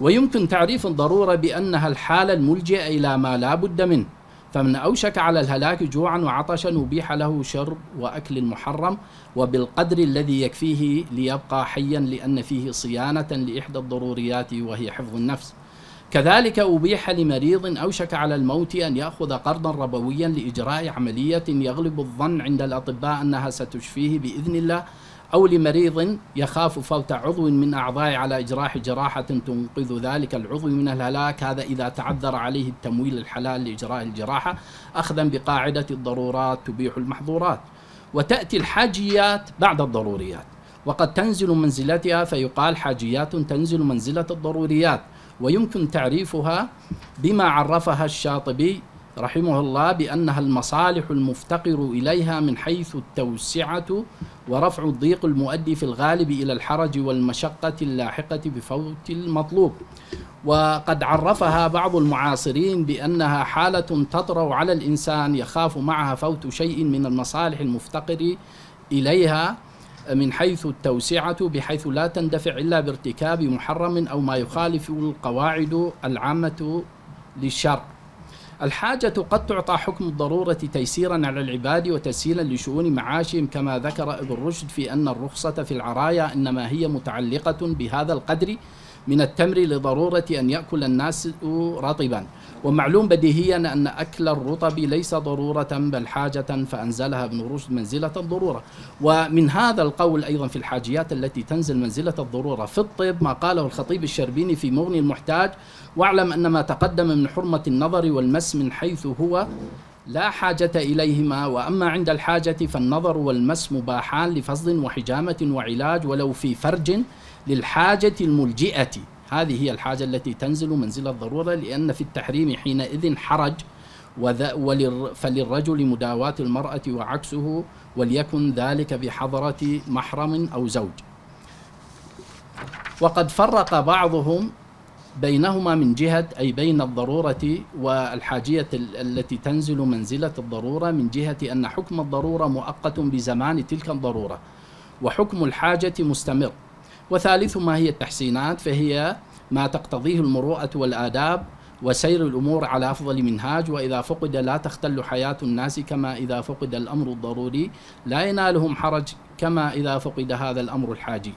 ويمكن تعريف الضرورة بأنها الحالة الملجئة إلى ما لا بد منه فمن أوشك على الهلاك جوعا وعطشا أبيح له شرب وأكل محرم وبالقدر الذي يكفيه ليبقى حيا لأن فيه صيانة لإحدى الضروريات وهي حفظ النفس كذلك أبيح لمريض أوشك على الموت أن يأخذ قرضا ربويا لإجراء عملية يغلب الظن عند الأطباء أنها ستشفيه بإذن الله أو لمريض يخاف فوت عضو من أعضائه على إجراح جراحة تنقذ ذلك العضو من الهلاك هذا إذا تعذر عليه التمويل الحلال لإجراء الجراحة أخذا بقاعدة الضرورات تبيح المحظورات وتأتي الحاجيات بعد الضروريات وقد تنزل منزلتها فيقال حاجيات تنزل منزلة الضروريات ويمكن تعريفها بما عرفها الشاطبي رحمه الله بأنها المصالح المفتقر إليها من حيث التوسعة ورفع الضيق المؤدي في الغالب إلى الحرج والمشقة اللاحقة بفوت المطلوب وقد عرفها بعض المعاصرين بأنها حالة تطرأ على الإنسان يخاف معها فوت شيء من المصالح المفتقر إليها من حيث التوسعة بحيث لا تندفع إلا بارتكاب محرم أو ما يخالف القواعد العامة للشرع الحاجة قد تعطى حكم الضرورة تيسيرا على العباد وتسهيلا لشؤون معاشهم كما ذكر ابن رشد في أن الرخصة في العرايا إنما هي متعلقة بهذا القدر من التمر لضرورة أن يأكل الناس رطبا ومعلوم بديهيا أن أكل الرطب ليس ضرورة بل حاجة فأنزلها ابن رشد منزلة الضرورة ومن هذا القول أيضا في الحاجيات التي تنزل منزلة الضرورة في الطب ما قاله الخطيب الشربيني في مغني المحتاج واعلم أن ما تقدم من حرمة النظر والمس من حيث هو لا حاجة إليهما وأما عند الحاجة فالنظر والمس مباحان لفصل وحجامة وعلاج ولو في فرج للحاجة الملجئة هذه هي الحاجة التي تنزل منزل الضرورة لأن في التحريم حينئذ حرج فللرجل مداواة المرأة وعكسه وليكن ذلك بحضرة محرم أو زوج وقد فرق بعضهم بينهما من جهة أي بين الضرورة والحاجية التي تنزل منزلة الضرورة من جهة أن حكم الضرورة مؤقت بزمان تلك الضرورة وحكم الحاجة مستمر وثالث ما هي التحسينات فهي ما تقتضيه المروءة والآداب وسير الأمور على أفضل منهاج وإذا فقد لا تختل حياة الناس كما إذا فقد الأمر الضروري لا ينالهم حرج كما إذا فقد هذا الأمر الحاجي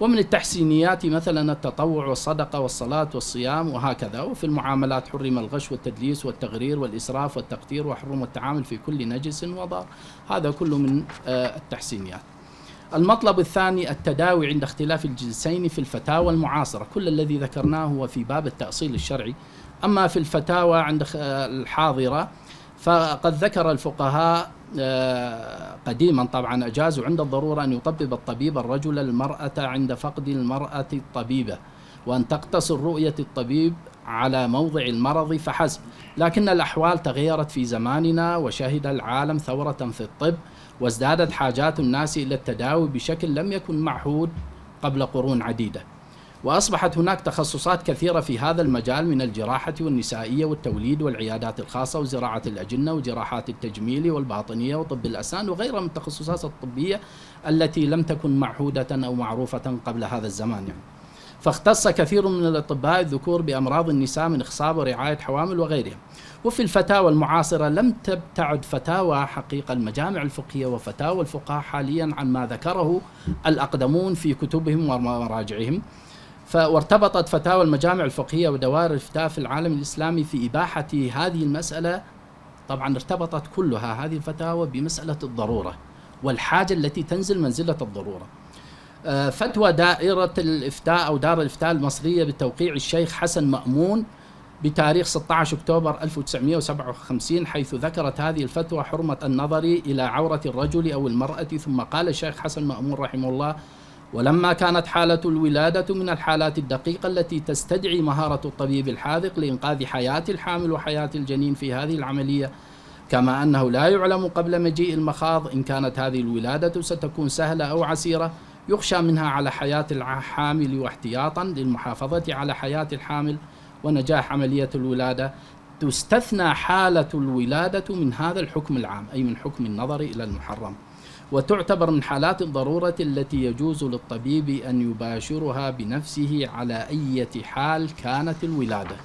ومن التحسينيات مثلا التطوع والصدقة والصلاة والصيام وهكذا وفي المعاملات حرم الغش والتدليس والتغرير والإسراف والتقتير وحرم التعامل في كل نجس وضار هذا كله من آه، التحسينيات المطلب الثاني التداوي عند اختلاف الجنسين في الفتاوى المعاصرة كل الذي ذكرناه هو في باب التأصيل الشرعي أما في الفتاوى عند الحاضرة فقد ذكر الفقهاء آه، قديما طبعا أجازوا عند الضرورة أن يطبب الطبيب الرجل المرأة عند فقد المرأة الطبيبة وأن تقتصر رؤية الطبيب على موضع المرض فحسب لكن الأحوال تغيرت في زماننا وشهد العالم ثورة في الطب وازدادت حاجات الناس إلى التداوي بشكل لم يكن معهود قبل قرون عديدة وأصبحت هناك تخصصات كثيرة في هذا المجال من الجراحة والنسائية والتوليد والعيادات الخاصة وزراعة الأجنة وجراحات التجميل والباطنية وطب الأسنان وغيرها من التخصصات الطبية التي لم تكن معهودة أو معروفة قبل هذا الزمان يعني. فاختص كثير من الأطباء الذكور بأمراض النساء من إخصاب ورعاية حوامل وغيرها وفي الفتاوى المعاصرة لم تبتعد فتاوى حقيقة المجامع الفقهية وفتاوى الفقهاء حاليا عن ما ذكره الأقدمون في كتبهم ومراجعهم وارتبطت فتاوى المجامع الفقهية ودوائر الافتاء في العالم الإسلامي في إباحة هذه المسألة طبعا ارتبطت كلها هذه الفتاوى بمسألة الضرورة والحاجة التي تنزل منزلة الضرورة آه، فتوى دائرة الإفتاء أو دار الإفتاء المصرية بتوقيع الشيخ حسن مأمون بتاريخ 16 أكتوبر 1957 حيث ذكرت هذه الفتوى حرمة النظر إلى عورة الرجل أو المرأة ثم قال الشيخ حسن مأمون رحمه الله ولما كانت حالة الولادة من الحالات الدقيقة التي تستدعي مهارة الطبيب الحاذق لإنقاذ حياة الحامل وحياة الجنين في هذه العملية كما أنه لا يعلم قبل مجيء المخاض إن كانت هذه الولادة ستكون سهلة أو عسيرة يخشى منها على حياة الحامل واحتياطا للمحافظة على حياة الحامل ونجاح عملية الولادة تستثنى حالة الولادة من هذا الحكم العام أي من حكم النظر إلى المحرم وتعتبر من حالات الضرورة التي يجوز للطبيب أن يباشرها بنفسه على أي حال كانت الولادة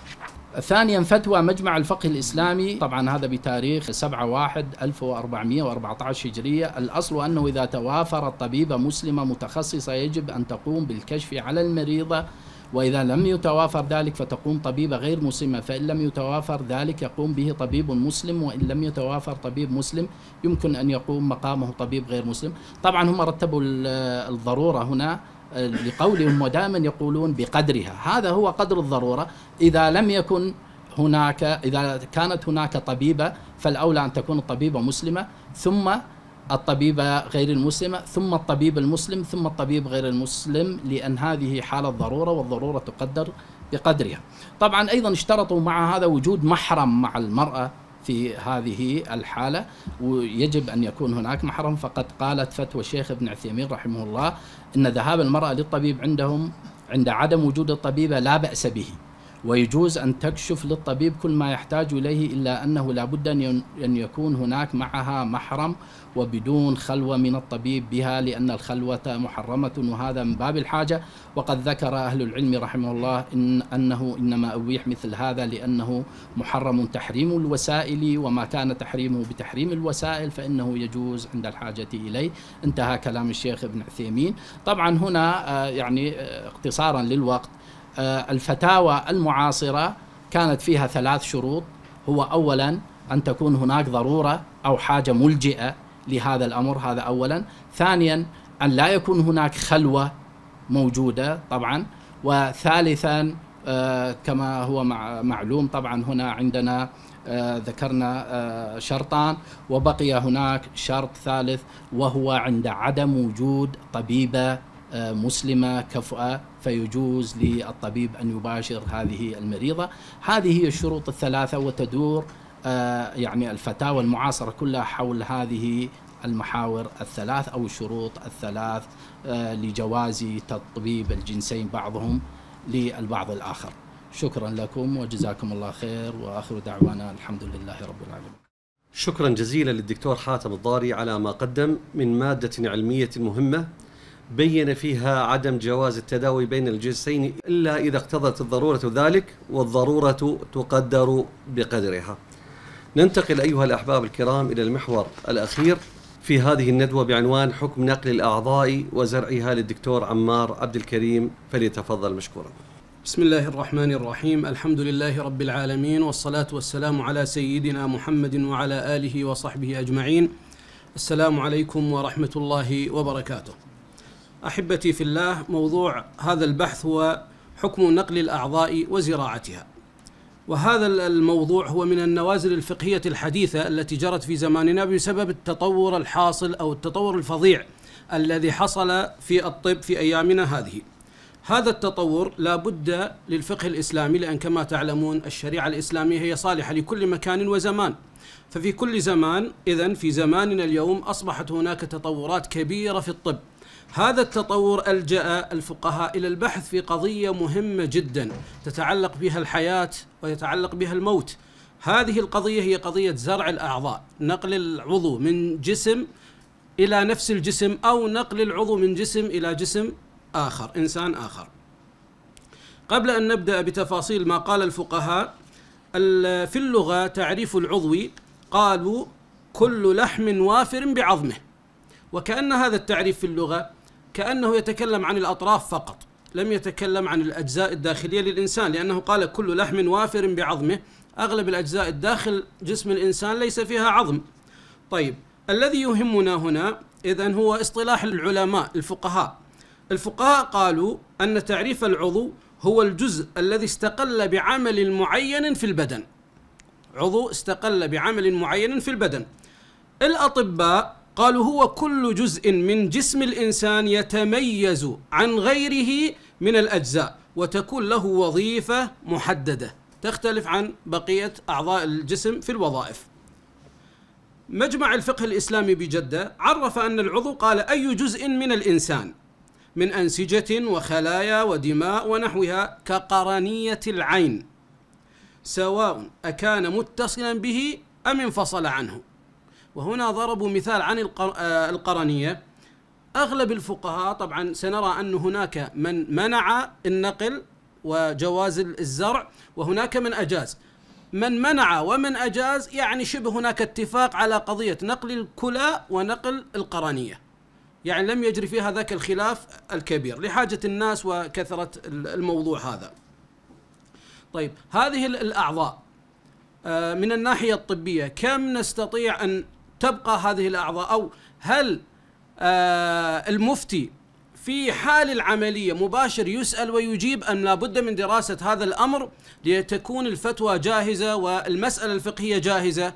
ثانيا فتوى مجمع الفقه الإسلامي طبعا هذا بتاريخ 7 1 1414 هجرية الأصل أنه إذا توافرت طبيبة مسلمة متخصصة يجب أن تقوم بالكشف على المريضة وإذا لم يتوافر ذلك فتقوم طبيبة غير مسلمة فإن لم يتوافر ذلك يقوم به طبيب مسلم وإن لم يتوافر طبيب مسلم يمكن أن يقوم مقامه طبيب غير مسلم طبعا هم رتبوا الضرورة هنا لقولهم ودائما يقولون بقدرها هذا هو قدر الضرورة إذا لم يكن هناك إذا كانت هناك طبيبة فالأولى أن تكون الطبيبة مسلمة ثم الطبيبة غير المسلمة ثم الطبيب المسلم ثم الطبيب غير المسلم لأن هذه حالة ضرورة والضرورة تقدر بقدرها طبعا أيضا اشترطوا مع هذا وجود محرم مع المرأة في هذه الحالة ويجب أن يكون هناك محرم فقد قالت فتوى الشيخ ابن عثيمين رحمه الله أن ذهاب المرأة للطبيب عندهم عند عدم وجود الطبيبة لا بأس به ويجوز أن تكشف للطبيب كل ما يحتاج إليه إلا أنه لابد أن يكون هناك معها محرم وبدون خلوة من الطبيب بها لأن الخلوة محرمة وهذا من باب الحاجة وقد ذكر أهل العلم رحمه الله إن أنه إنما أبيح مثل هذا لأنه محرم تحريم الوسائل وما كان تحريمه بتحريم الوسائل فإنه يجوز عند الحاجة إليه انتهى كلام الشيخ ابن عثيمين طبعا هنا آه، يعني آه، اقتصارا للوقت آه، الفتاوى المعاصرة كانت فيها ثلاث شروط هو أولا أن تكون هناك ضرورة أو حاجة ملجئة لهذا الأمر هذا أولا ثانيا أن لا يكون هناك خلوة موجودة طبعا وثالثا آه، كما هو معلوم طبعا هنا عندنا آه، ذكرنا شرطان وبقي هناك شرط ثالث وهو عند عدم وجود طبيبة مسلمة كفؤة فيجوز للطبيب أن يباشر هذه المريضة هذه هي الشروط الثلاثة وتدور آه، يعني الفتاوى المعاصرة كلها حول هذه المحاور الثلاث أو الشروط الثلاث آه، لجواز تطبيب الجنسين بعضهم للبعض الآخر شكرا لكم وجزاكم الله خير وآخر دعوانا الحمد لله رب العالمين شكرا جزيلا للدكتور حاتم الضاري على ما قدم من مادة علمية مهمة بين فيها عدم جواز التداوي بين الجنسين إلا إذا اقتضت الضرورة ذلك والضرورة تقدر بقدرها ننتقل أيها الأحباب الكرام إلى المحور الأخير في هذه الندوة بعنوان حكم نقل الأعضاء وزرعها للدكتور عمار عبد الكريم فليتفضل مشكورا بسم الله الرحمن الرحيم الحمد لله رب العالمين والصلاة والسلام على سيدنا محمد وعلى آله وصحبه أجمعين السلام عليكم ورحمة الله وبركاته احبتي في الله موضوع هذا البحث هو حكم نقل الاعضاء وزراعتها. وهذا الموضوع هو من النوازل الفقهيه الحديثه التي جرت في زماننا بسبب التطور الحاصل او التطور الفظيع الذي حصل في الطب في ايامنا هذه. هذا التطور لا بد للفقه الاسلامي لان كما تعلمون الشريعه الاسلاميه هي صالحه لكل مكان وزمان. ففي كل زمان اذا في زماننا اليوم اصبحت هناك تطورات كبيره في الطب هذا التطور ألجأ الفقهاء إلى البحث في قضية مهمة جدا تتعلق بها الحياة ويتعلق بها الموت هذه القضية هي قضية زرع الأعضاء نقل العضو من جسم إلى نفس الجسم أو نقل العضو من جسم إلى جسم آخر إنسان آخر قبل أن نبدأ بتفاصيل ما قال الفقهاء في اللغة تعريف العضو قالوا كل لحم وافر بعظمه وكأن هذا التعريف في اللغة كأنه يتكلم عن الأطراف فقط لم يتكلم عن الأجزاء الداخلية للإنسان لأنه قال كل لحم وافر بعظمه أغلب الأجزاء الداخل جسم الإنسان ليس فيها عظم طيب الذي يهمنا هنا إذا هو اصطلاح العلماء الفقهاء الفقهاء قالوا أن تعريف العضو هو الجزء الذي استقل بعمل معين في البدن عضو استقل بعمل معين في البدن الأطباء قالوا هو كل جزء من جسم الإنسان يتميز عن غيره من الأجزاء وتكون له وظيفة محددة تختلف عن بقية أعضاء الجسم في الوظائف مجمع الفقه الإسلامي بجدة عرف أن العضو قال أي جزء من الإنسان من أنسجة وخلايا ودماء ونحوها كقرنية العين سواء أكان متصلا به أم انفصل عنه وهنا ضربوا مثال عن آه، القرنية أغلب الفقهاء طبعا سنرى أن هناك من منع النقل وجواز الزرع وهناك من أجاز من منع ومن أجاز يعني شبه هناك اتفاق على قضية نقل الكلى ونقل القرنية يعني لم يجري فيها ذاك الخلاف الكبير لحاجة الناس وكثرة الموضوع هذا طيب هذه الأعضاء آه، من الناحية الطبية كم نستطيع أن تبقى هذه الاعضاء او هل آه، المفتي في حال العملية مباشر يسأل ويجيب أم لا بد من دراسة هذا الأمر لتكون الفتوى جاهزة والمسألة الفقهية جاهزة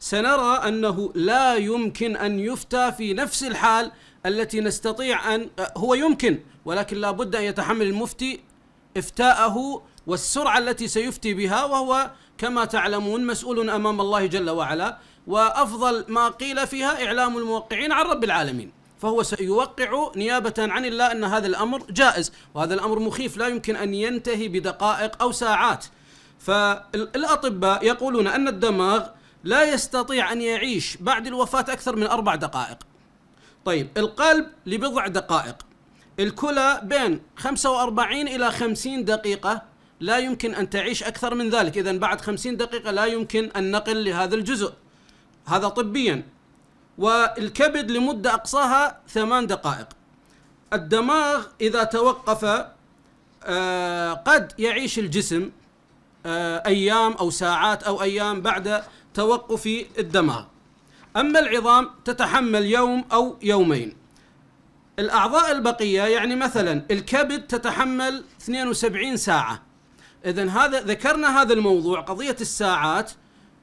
سنرى أنه لا يمكن أن يفتى في نفس الحال التي نستطيع أن آه، هو يمكن ولكن لا بد أن يتحمل المفتي إفتاءه والسرعة التي سيفتي بها وهو كما تعلمون مسؤول أمام الله جل وعلا وأفضل ما قيل فيها إعلام الموقعين عن رب العالمين فهو سيوقع نيابة عن الله أن هذا الأمر جائز وهذا الأمر مخيف لا يمكن أن ينتهي بدقائق أو ساعات فالأطباء يقولون أن الدماغ لا يستطيع أن يعيش بعد الوفاة أكثر من أربع دقائق طيب القلب لبضع دقائق الكلى بين 45 إلى 50 دقيقة لا يمكن أن تعيش أكثر من ذلك إذا بعد 50 دقيقة لا يمكن النقل لهذا الجزء هذا طبيا والكبد لمدة أقصاها ثمان دقائق الدماغ إذا توقف آه، قد يعيش الجسم آه، أيام أو ساعات أو أيام بعد توقف الدماغ أما العظام تتحمل يوم أو يومين الأعضاء البقية يعني مثلا الكبد تتحمل 72 ساعة إذا هذا ذكرنا هذا الموضوع قضية الساعات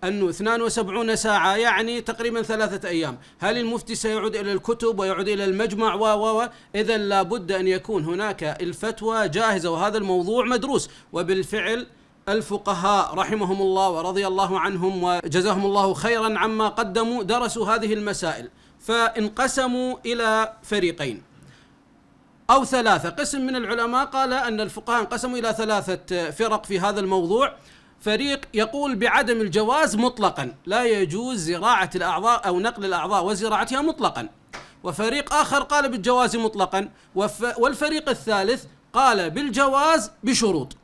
أنه 72 ساعة يعني تقريبا ثلاثة أيام هل المفتي سيعود إلى الكتب ويعود إلى المجمع و و إذا لابد أن يكون هناك الفتوى جاهزة وهذا الموضوع مدروس وبالفعل الفقهاء رحمهم الله ورضي الله عنهم وجزاهم الله خيرا عما قدموا درسوا هذه المسائل فانقسموا إلى فريقين أو ثلاثة قسم من العلماء قال أن الفقهاء انقسموا إلى ثلاثة فرق في هذا الموضوع فريق يقول بعدم الجواز مطلقا لا يجوز زراعة الأعضاء أو نقل الأعضاء وزراعتها مطلقا وفريق آخر قال بالجواز مطلقا والفريق الثالث قال بالجواز بشروط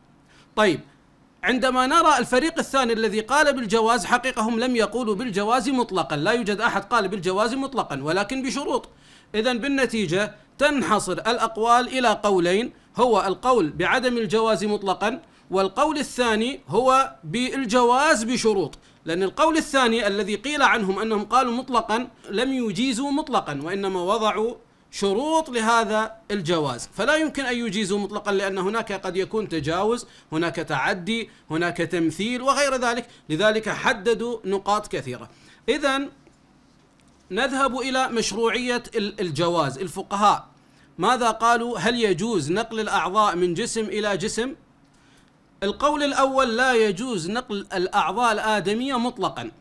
طيب عندما نرى الفريق الثاني الذي قال بالجواز حقيقة هم لم يقولوا بالجواز مطلقا لا يوجد أحد قال بالجواز مطلقا ولكن بشروط إذا بالنتيجة تنحصر الأقوال إلى قولين هو القول بعدم الجواز مطلقا والقول الثاني هو بالجواز بشروط لأن القول الثاني الذي قيل عنهم أنهم قالوا مطلقا لم يجيزوا مطلقا وإنما وضعوا شروط لهذا الجواز فلا يمكن أن يجيزوا مطلقا لأن هناك قد يكون تجاوز هناك تعدي هناك تمثيل وغير ذلك لذلك حددوا نقاط كثيرة إذا نذهب إلى مشروعية الجواز الفقهاء ماذا قالوا هل يجوز نقل الأعضاء من جسم إلى جسم القول الأول لا يجوز نقل الأعضاء الآدمية مطلقا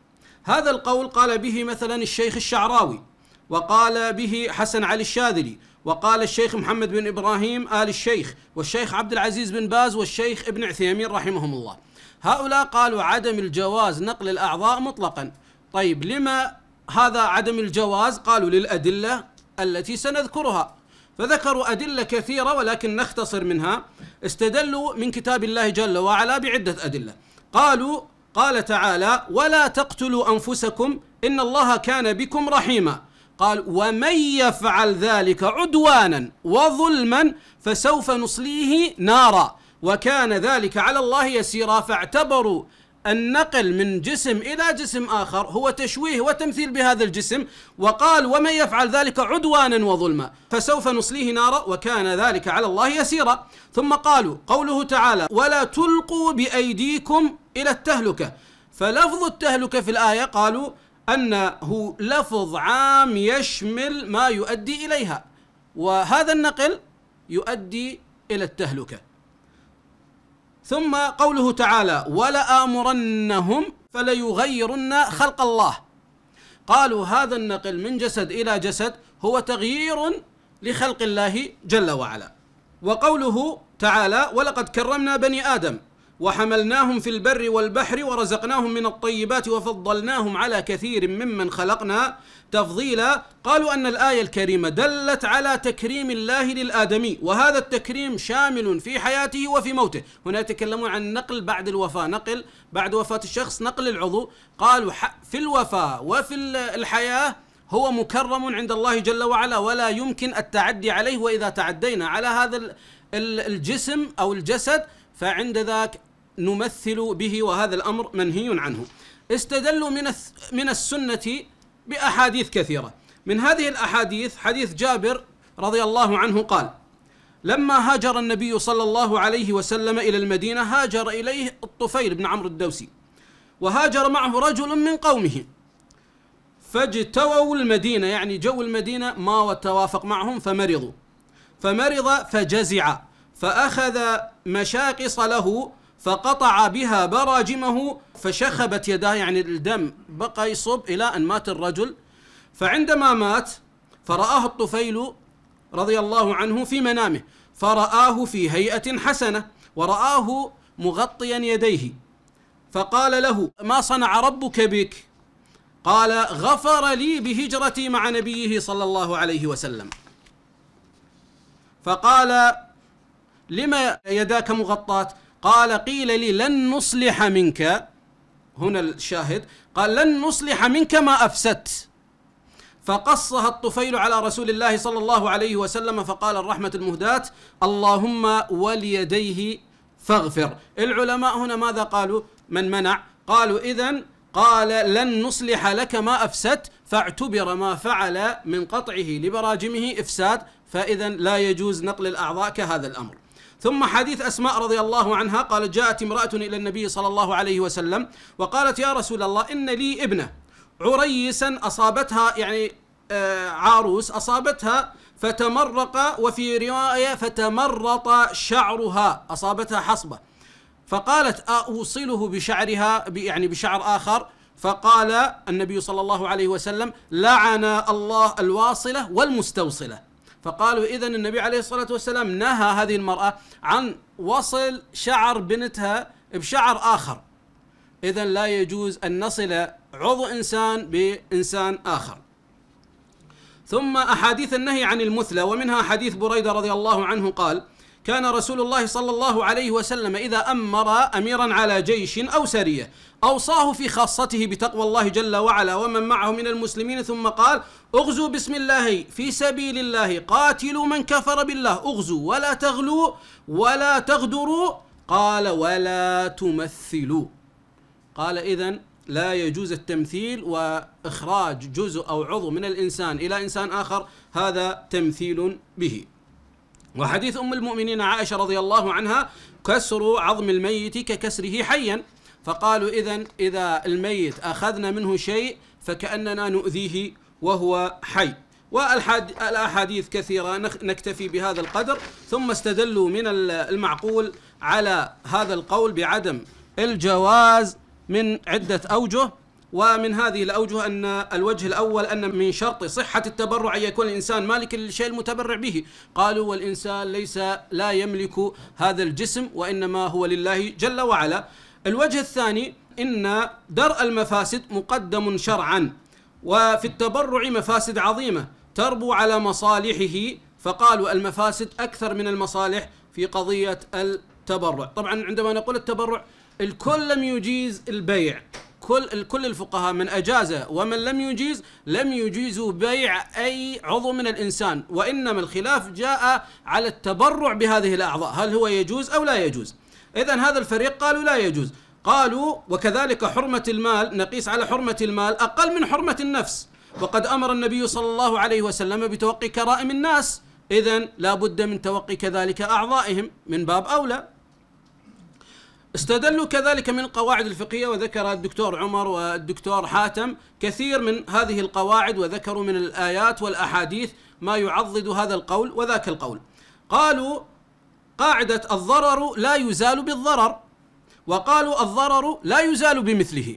هذا القول قال به مثلا الشيخ الشعراوي وقال به حسن علي الشاذلي وقال الشيخ محمد بن إبراهيم آل الشيخ والشيخ عبد العزيز بن باز والشيخ ابن عثيمين رحمهم الله هؤلاء قالوا عدم الجواز نقل الأعضاء مطلقا طيب لما هذا عدم الجواز قالوا للأدلة التي سنذكرها فذكروا أدلة كثيرة ولكن نختصر منها استدلوا من كتاب الله جل وعلا بعدة أدلة قالوا قال تعالى ولا تقتلوا أنفسكم إن الله كان بكم رحيما قال ومن يفعل ذلك عدوانا وظلما فسوف نصليه نارا وكان ذلك على الله يسيرا فاعتبروا النقل من جسم إلى جسم آخر هو تشويه وتمثيل بهذا الجسم وقال ومن يفعل ذلك عدوانا وظلما فسوف نصليه نارا وكان ذلك على الله يسيرا ثم قالوا قوله تعالى ولا تلقوا بأيديكم إلى التهلكة فلفظ التهلكة في الآية قالوا أنه لفظ عام يشمل ما يؤدي إليها وهذا النقل يؤدي إلى التهلكة ثم قوله تعالى ولآمرنهم فليغيرن خلق الله قالوا هذا النقل من جسد إلى جسد هو تغيير لخلق الله جل وعلا وقوله تعالى ولقد كرمنا بني آدم وحملناهم في البر والبحر ورزقناهم من الطيبات وفضلناهم على كثير ممن خلقنا تفضيلا قالوا ان الايه الكريمه دلت على تكريم الله للادمي وهذا التكريم شامل في حياته وفي موته هنا يتكلمون عن نقل بعد الوفاه نقل بعد وفاه الشخص نقل العضو قالوا في الوفاه وفي الحياه هو مكرم عند الله جل وعلا ولا يمكن التعدي عليه واذا تعدينا على هذا الجسم او الجسد فعند ذاك نمثل به وهذا الأمر منهي عنه استدلوا من من السنة بأحاديث كثيرة من هذه الأحاديث حديث جابر رضي الله عنه قال لما هاجر النبي صلى الله عليه وسلم إلى المدينة هاجر إليه الطفيل بن عمرو الدوسي وهاجر معه رجل من قومه فاجتووا المدينة يعني جو المدينة ما توافق معهم فمرضوا فمرض فجزع فأخذ مشاقص له فقطع بها براجمه فشخبت يداه يعني الدم بقى يصب إلى أن مات الرجل فعندما مات فرآه الطفيل رضي الله عنه في منامه فرآه في هيئة حسنة ورآه مغطيا يديه فقال له ما صنع ربك بك قال غفر لي بهجرتي مع نبيه صلى الله عليه وسلم فقال لما يداك مغطات قال قيل لي لن نصلح منك هنا الشاهد قال لن نصلح منك ما أفسدت فقصها الطفيل على رسول الله صلى الله عليه وسلم فقال الرحمة المهداة اللهم وليديه فاغفر العلماء هنا ماذا قالوا من منع قالوا إذا قال لن نصلح لك ما أفسدت فاعتبر ما فعل من قطعه لبراجمه إفساد فإذا لا يجوز نقل الأعضاء كهذا الأمر ثم حديث أسماء رضي الله عنها قال جاءت امرأة إلى النبي صلى الله عليه وسلم وقالت يا رسول الله إن لي ابنة عريسا أصابتها يعني آه، عاروس أصابتها فتمرق وفي رواية فتمرط شعرها أصابتها حصبة فقالت أوصله بشعرها يعني بشعر آخر فقال النبي صلى الله عليه وسلم لعن الله الواصلة والمستوصلة فقالوا إذا النبي عليه الصلاة والسلام نهى هذه المرأة عن وصل شعر بنتها بشعر آخر إذا لا يجوز أن نصل عضو إنسان بإنسان آخر ثم أحاديث النهي عن المثلى ومنها حديث بريدة رضي الله عنه قال كان رسول الله صلى الله عليه وسلم إذا أمر أميرا على جيش أو سرية أوصاه في خاصته بتقوى الله جل وعلا ومن معه من المسلمين ثم قال اغزوا بسم الله في سبيل الله قاتلوا من كفر بالله اغزوا ولا تغلوا ولا تغدروا قال ولا تمثلوا قال إذا لا يجوز التمثيل وإخراج جزء أو عضو من الإنسان إلى إنسان آخر هذا تمثيل به وحديث أم المؤمنين عائشة رضي الله عنها كسر عظم الميت ككسره حيا فقالوا إذا إذا الميت أخذنا منه شيء فكأننا نؤذيه وهو حي والأحاديث كثيرة نكتفي بهذا القدر ثم استدلوا من المعقول على هذا القول بعدم الجواز من عدة أوجه ومن هذه الأوجه أن الوجه الأول أن من شرط صحة التبرع أن يكون الإنسان مالكا للشيء المتبرع به قالوا والإنسان ليس لا يملك هذا الجسم وإنما هو لله جل وعلا الوجه الثاني إن درء المفاسد مقدم شرعا وفي التبرع مفاسد عظيمة تربو على مصالحه فقالوا المفاسد أكثر من المصالح في قضية التبرع طبعا عندما نقول التبرع الكل لم يجيز البيع كل كل الفقهاء من أجاز ومن لم يجيز لم يجيزوا بيع أي عضو من الإنسان وإنما الخلاف جاء على التبرع بهذه الأعضاء هل هو يجوز أو لا يجوز إذا هذا الفريق قالوا لا يجوز قالوا وكذلك حرمة المال نقيس على حرمة المال أقل من حرمة النفس وقد أمر النبي صلى الله عليه وسلم بتوقي كرائم الناس إذا لا بد من توقي كذلك أعضائهم من باب أولى استدلوا كذلك من القواعد الفقهيه وذكر الدكتور عمر والدكتور حاتم كثير من هذه القواعد وذكروا من الايات والاحاديث ما يعضد هذا القول وذاك القول. قالوا قاعده الضرر لا يزال بالضرر وقالوا الضرر لا يزال بمثله.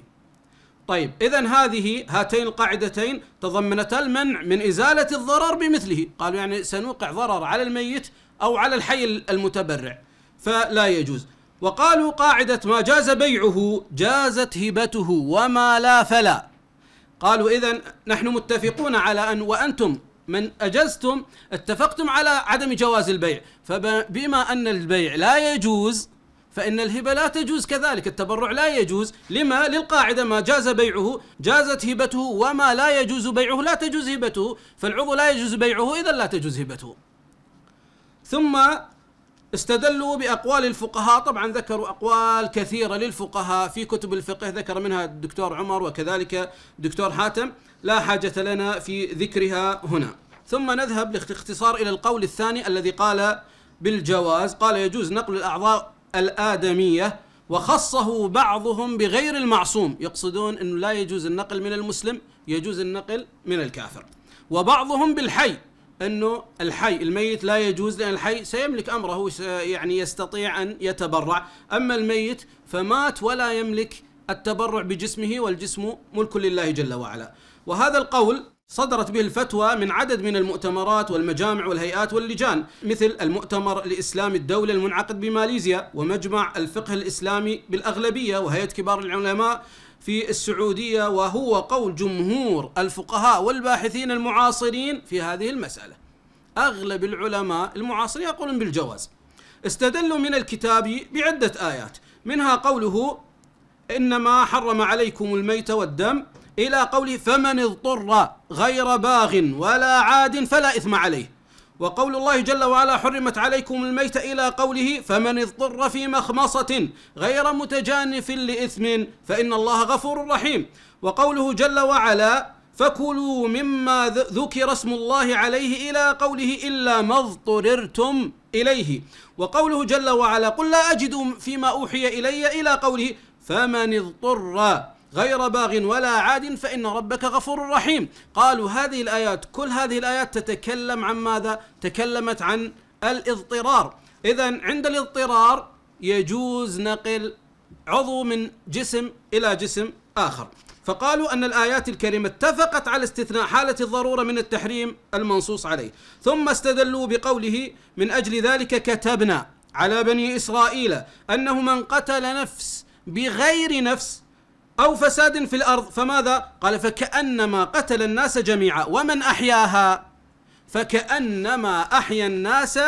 طيب اذا هذه هاتين القاعدتين تضمنتا المنع من ازاله الضرر بمثله، قالوا يعني سنوقع ضرر على الميت او على الحي المتبرع فلا يجوز. وقالوا قاعدة ما جاز بيعه جازت هبته وما لا فلا قالوا إذا نحن متفقون على أن وأنتم من أجزتم اتفقتم على عدم جواز البيع فبما أن البيع لا يجوز فإن الهبة لا تجوز كذلك التبرع لا يجوز لما للقاعدة ما جاز بيعه جازت هبته وما لا يجوز بيعه لا تجوز هبته فالعضو لا يجوز بيعه إذا لا تجوز هبته ثم استدلوا باقوال الفقهاء طبعا ذكروا اقوال كثيره للفقهاء في كتب الفقه ذكر منها الدكتور عمر وكذلك الدكتور حاتم لا حاجه لنا في ذكرها هنا ثم نذهب باختصار الى القول الثاني الذي قال بالجواز قال يجوز نقل الاعضاء الادميه وخصه بعضهم بغير المعصوم يقصدون انه لا يجوز النقل من المسلم يجوز النقل من الكافر وبعضهم بالحي انه الحي الميت لا يجوز لان الحي سيملك امره يعني يستطيع ان يتبرع، اما الميت فمات ولا يملك التبرع بجسمه والجسم ملك لله جل وعلا. وهذا القول صدرت به الفتوى من عدد من المؤتمرات والمجامع والهيئات واللجان مثل المؤتمر لإسلام الدولة المنعقد بماليزيا ومجمع الفقه الإسلامي بالأغلبية وهيئة كبار العلماء في السعودية وهو قول جمهور الفقهاء والباحثين المعاصرين في هذه المسألة أغلب العلماء المعاصرين يقولون بالجواز استدلوا من الكتاب بعدة آيات منها قوله إنما حرم عليكم الميت والدم إلى قوله فمن اضطر غير باغ ولا عاد فلا إثم عليه وقول الله جل وعلا حرمت عليكم الميت إلى قوله فمن اضطر في مخمصة غير متجانف لإثم فإن الله غفور رحيم وقوله جل وعلا فكلوا مما ذكر اسم الله عليه إلى قوله إلا ما اضطررتم إليه وقوله جل وعلا قل لا أجد فيما أوحي إلي إلى قوله فمن اضطر غير باغ ولا عاد فإن ربك غفور رحيم قالوا هذه الآيات كل هذه الآيات تتكلم عن ماذا؟ تكلمت عن الاضطرار إذا عند الاضطرار يجوز نقل عضو من جسم إلى جسم آخر فقالوا أن الآيات الكريمة اتفقت على استثناء حالة الضرورة من التحريم المنصوص عليه ثم استدلوا بقوله من أجل ذلك كتبنا على بني إسرائيل أنه من قتل نفس بغير نفس أو فساد في الأرض فماذا؟ قال فكأنما قتل الناس جميعا ومن أحياها فكأنما أحيا الناس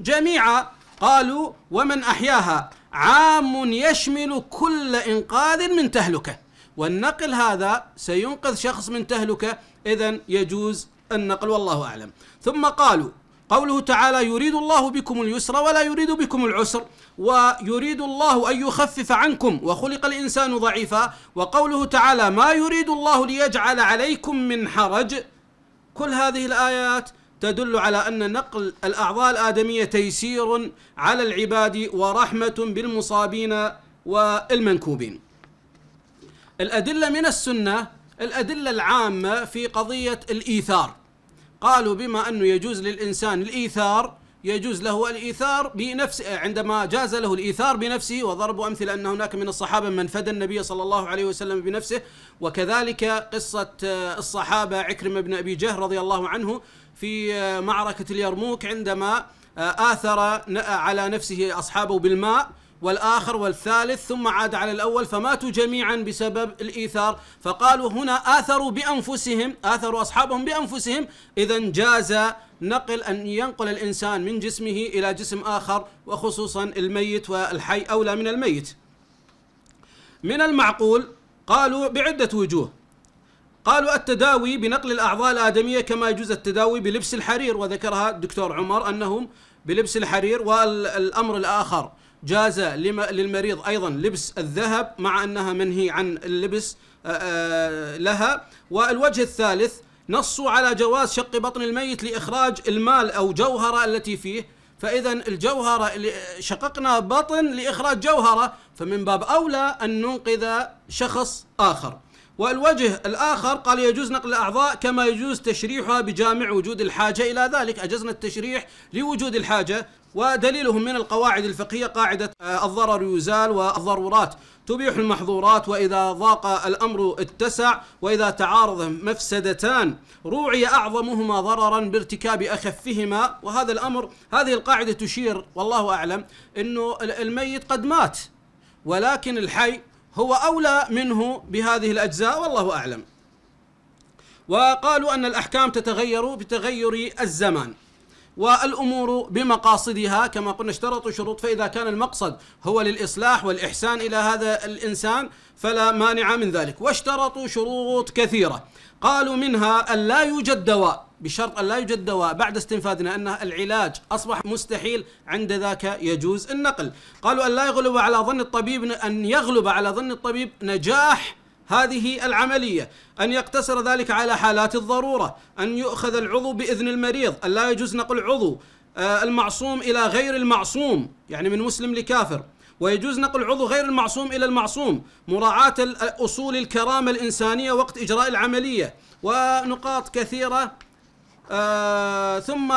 جميعا قالوا ومن أحياها عام يشمل كل إنقاذ من تهلكة والنقل هذا سينقذ شخص من تهلكة إذا يجوز النقل والله أعلم ثم قالوا قوله تعالى يريد الله بكم اليسر ولا يريد بكم العسر ويريد الله أن يخفف عنكم وخلق الإنسان ضعيفا وقوله تعالى ما يريد الله ليجعل عليكم من حرج كل هذه الآيات تدل على أن نقل الأعضاء الآدمية تيسير على العباد ورحمة بالمصابين والمنكوبين الأدلة من السنة الأدلة العامة في قضية الإيثار قالوا بما أنه يجوز للإنسان الإيثار يجوز له الإيثار بنفسه عندما جاز له الإيثار بنفسه وضربوا أمثلة أن هناك من الصحابة من فدى النبي صلى الله عليه وسلم بنفسه وكذلك قصة آه، الصحابة عكرمة بن أبي جهل رضي الله عنه في آه، معركة اليرموك عندما آه، آثر على نفسه أصحابه بالماء والآخر والثالث ثم عاد على الأول فماتوا جميعا بسبب الإيثار فقالوا هنا آثروا بأنفسهم آثروا أصحابهم بأنفسهم إذا جاز نقل أن ينقل الإنسان من جسمه إلى جسم آخر وخصوصا الميت والحي أولى من الميت من المعقول قالوا بعدة وجوه قالوا التداوي بنقل الأعضاء الآدمية كما يجوز التداوي بلبس الحرير وذكرها الدكتور عمر أنهم بلبس الحرير والأمر الآخر جاز للمريض أيضا لبس الذهب مع أنها منهي عن اللبس آه، آه، لها والوجه الثالث نصوا على جواز شق بطن الميت لإخراج المال أو جوهرة التي فيه فإذا الجوهرة شققنا بطن لإخراج جوهرة فمن باب أولى أن ننقذ شخص آخر والوجه الآخر قال يجوز نقل الأعضاء كما يجوز تشريحها بجامع وجود الحاجة إلى ذلك أجزنا التشريح لوجود الحاجة ودليلهم من القواعد الفقهية قاعدة آه، الضرر يزال والضرورات تبيح المحظورات وإذا ضاق الأمر اتسع وإذا تعارض مفسدتان روعي أعظمهما ضررا بارتكاب أخفهما وهذا الأمر هذه القاعدة تشير والله أعلم أنه الميت قد مات ولكن الحي هو أولى منه بهذه الأجزاء والله أعلم وقالوا أن الأحكام تتغير بتغير الزمان والأمور بمقاصدها كما قلنا اشترطوا شروط فإذا كان المقصد هو للإصلاح والإحسان إلى هذا الإنسان فلا مانع من ذلك واشترطوا شروط كثيرة قالوا منها أن لا يوجد دواء بشرط أن لا يوجد دواء بعد استنفاذنا أن العلاج أصبح مستحيل عند ذاك يجوز النقل قالوا أن لا يغلب على ظن الطبيب أن يغلب على ظن الطبيب نجاح هذه العملية أن يقتصر ذلك على حالات الضرورة أن يؤخذ العضو بإذن المريض أن لا يجوز نقل عضو آه، المعصوم إلى غير المعصوم يعني من مسلم لكافر ويجوز نقل عضو غير المعصوم إلى المعصوم مراعاة أصول الكرامة الإنسانية وقت إجراء العملية ونقاط كثيرة آه، ثم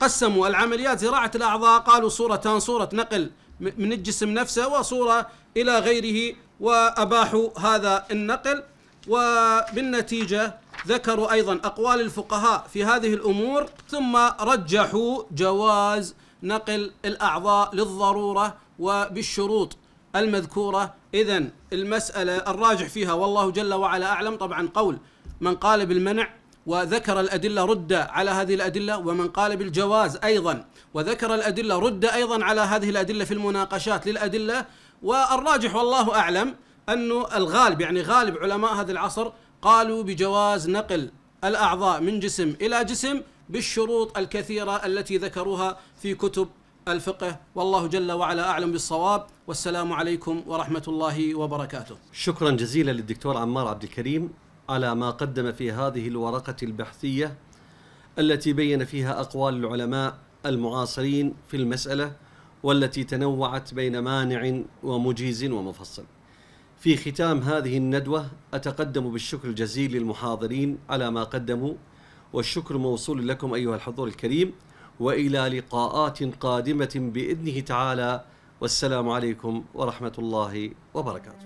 قسموا العمليات زراعة الأعضاء قالوا صورتان صورة نقل من الجسم نفسه وصورة إلى غيره وأباحوا هذا النقل وبالنتيجة ذكروا أيضا أقوال الفقهاء في هذه الأمور ثم رجحوا جواز نقل الأعضاء للضرورة وبالشروط المذكورة إذا المسألة الراجح فيها والله جل وعلا أعلم طبعا قول من قال بالمنع وذكر الأدلة رد على هذه الأدلة ومن قال بالجواز أيضا وذكر الأدلة رد أيضا على هذه الأدلة في المناقشات للأدلة والراجح والله أعلم أنه الغالب يعني غالب علماء هذا العصر قالوا بجواز نقل الأعضاء من جسم إلى جسم بالشروط الكثيرة التي ذكروها في كتب الفقه والله جل وعلا أعلم بالصواب والسلام عليكم ورحمة الله وبركاته شكرا جزيلا للدكتور عمار عبد الكريم على ما قدم في هذه الورقة البحثية التي بين فيها أقوال العلماء المعاصرين في المسألة والتي تنوعت بين مانع ومجيز ومفصل. في ختام هذه الندوة أتقدم بالشكر الجزيل للمحاضرين على ما قدموا والشكر موصول لكم أيها الحضور الكريم وإلى لقاءات قادمة بإذنه تعالى والسلام عليكم ورحمة الله وبركاته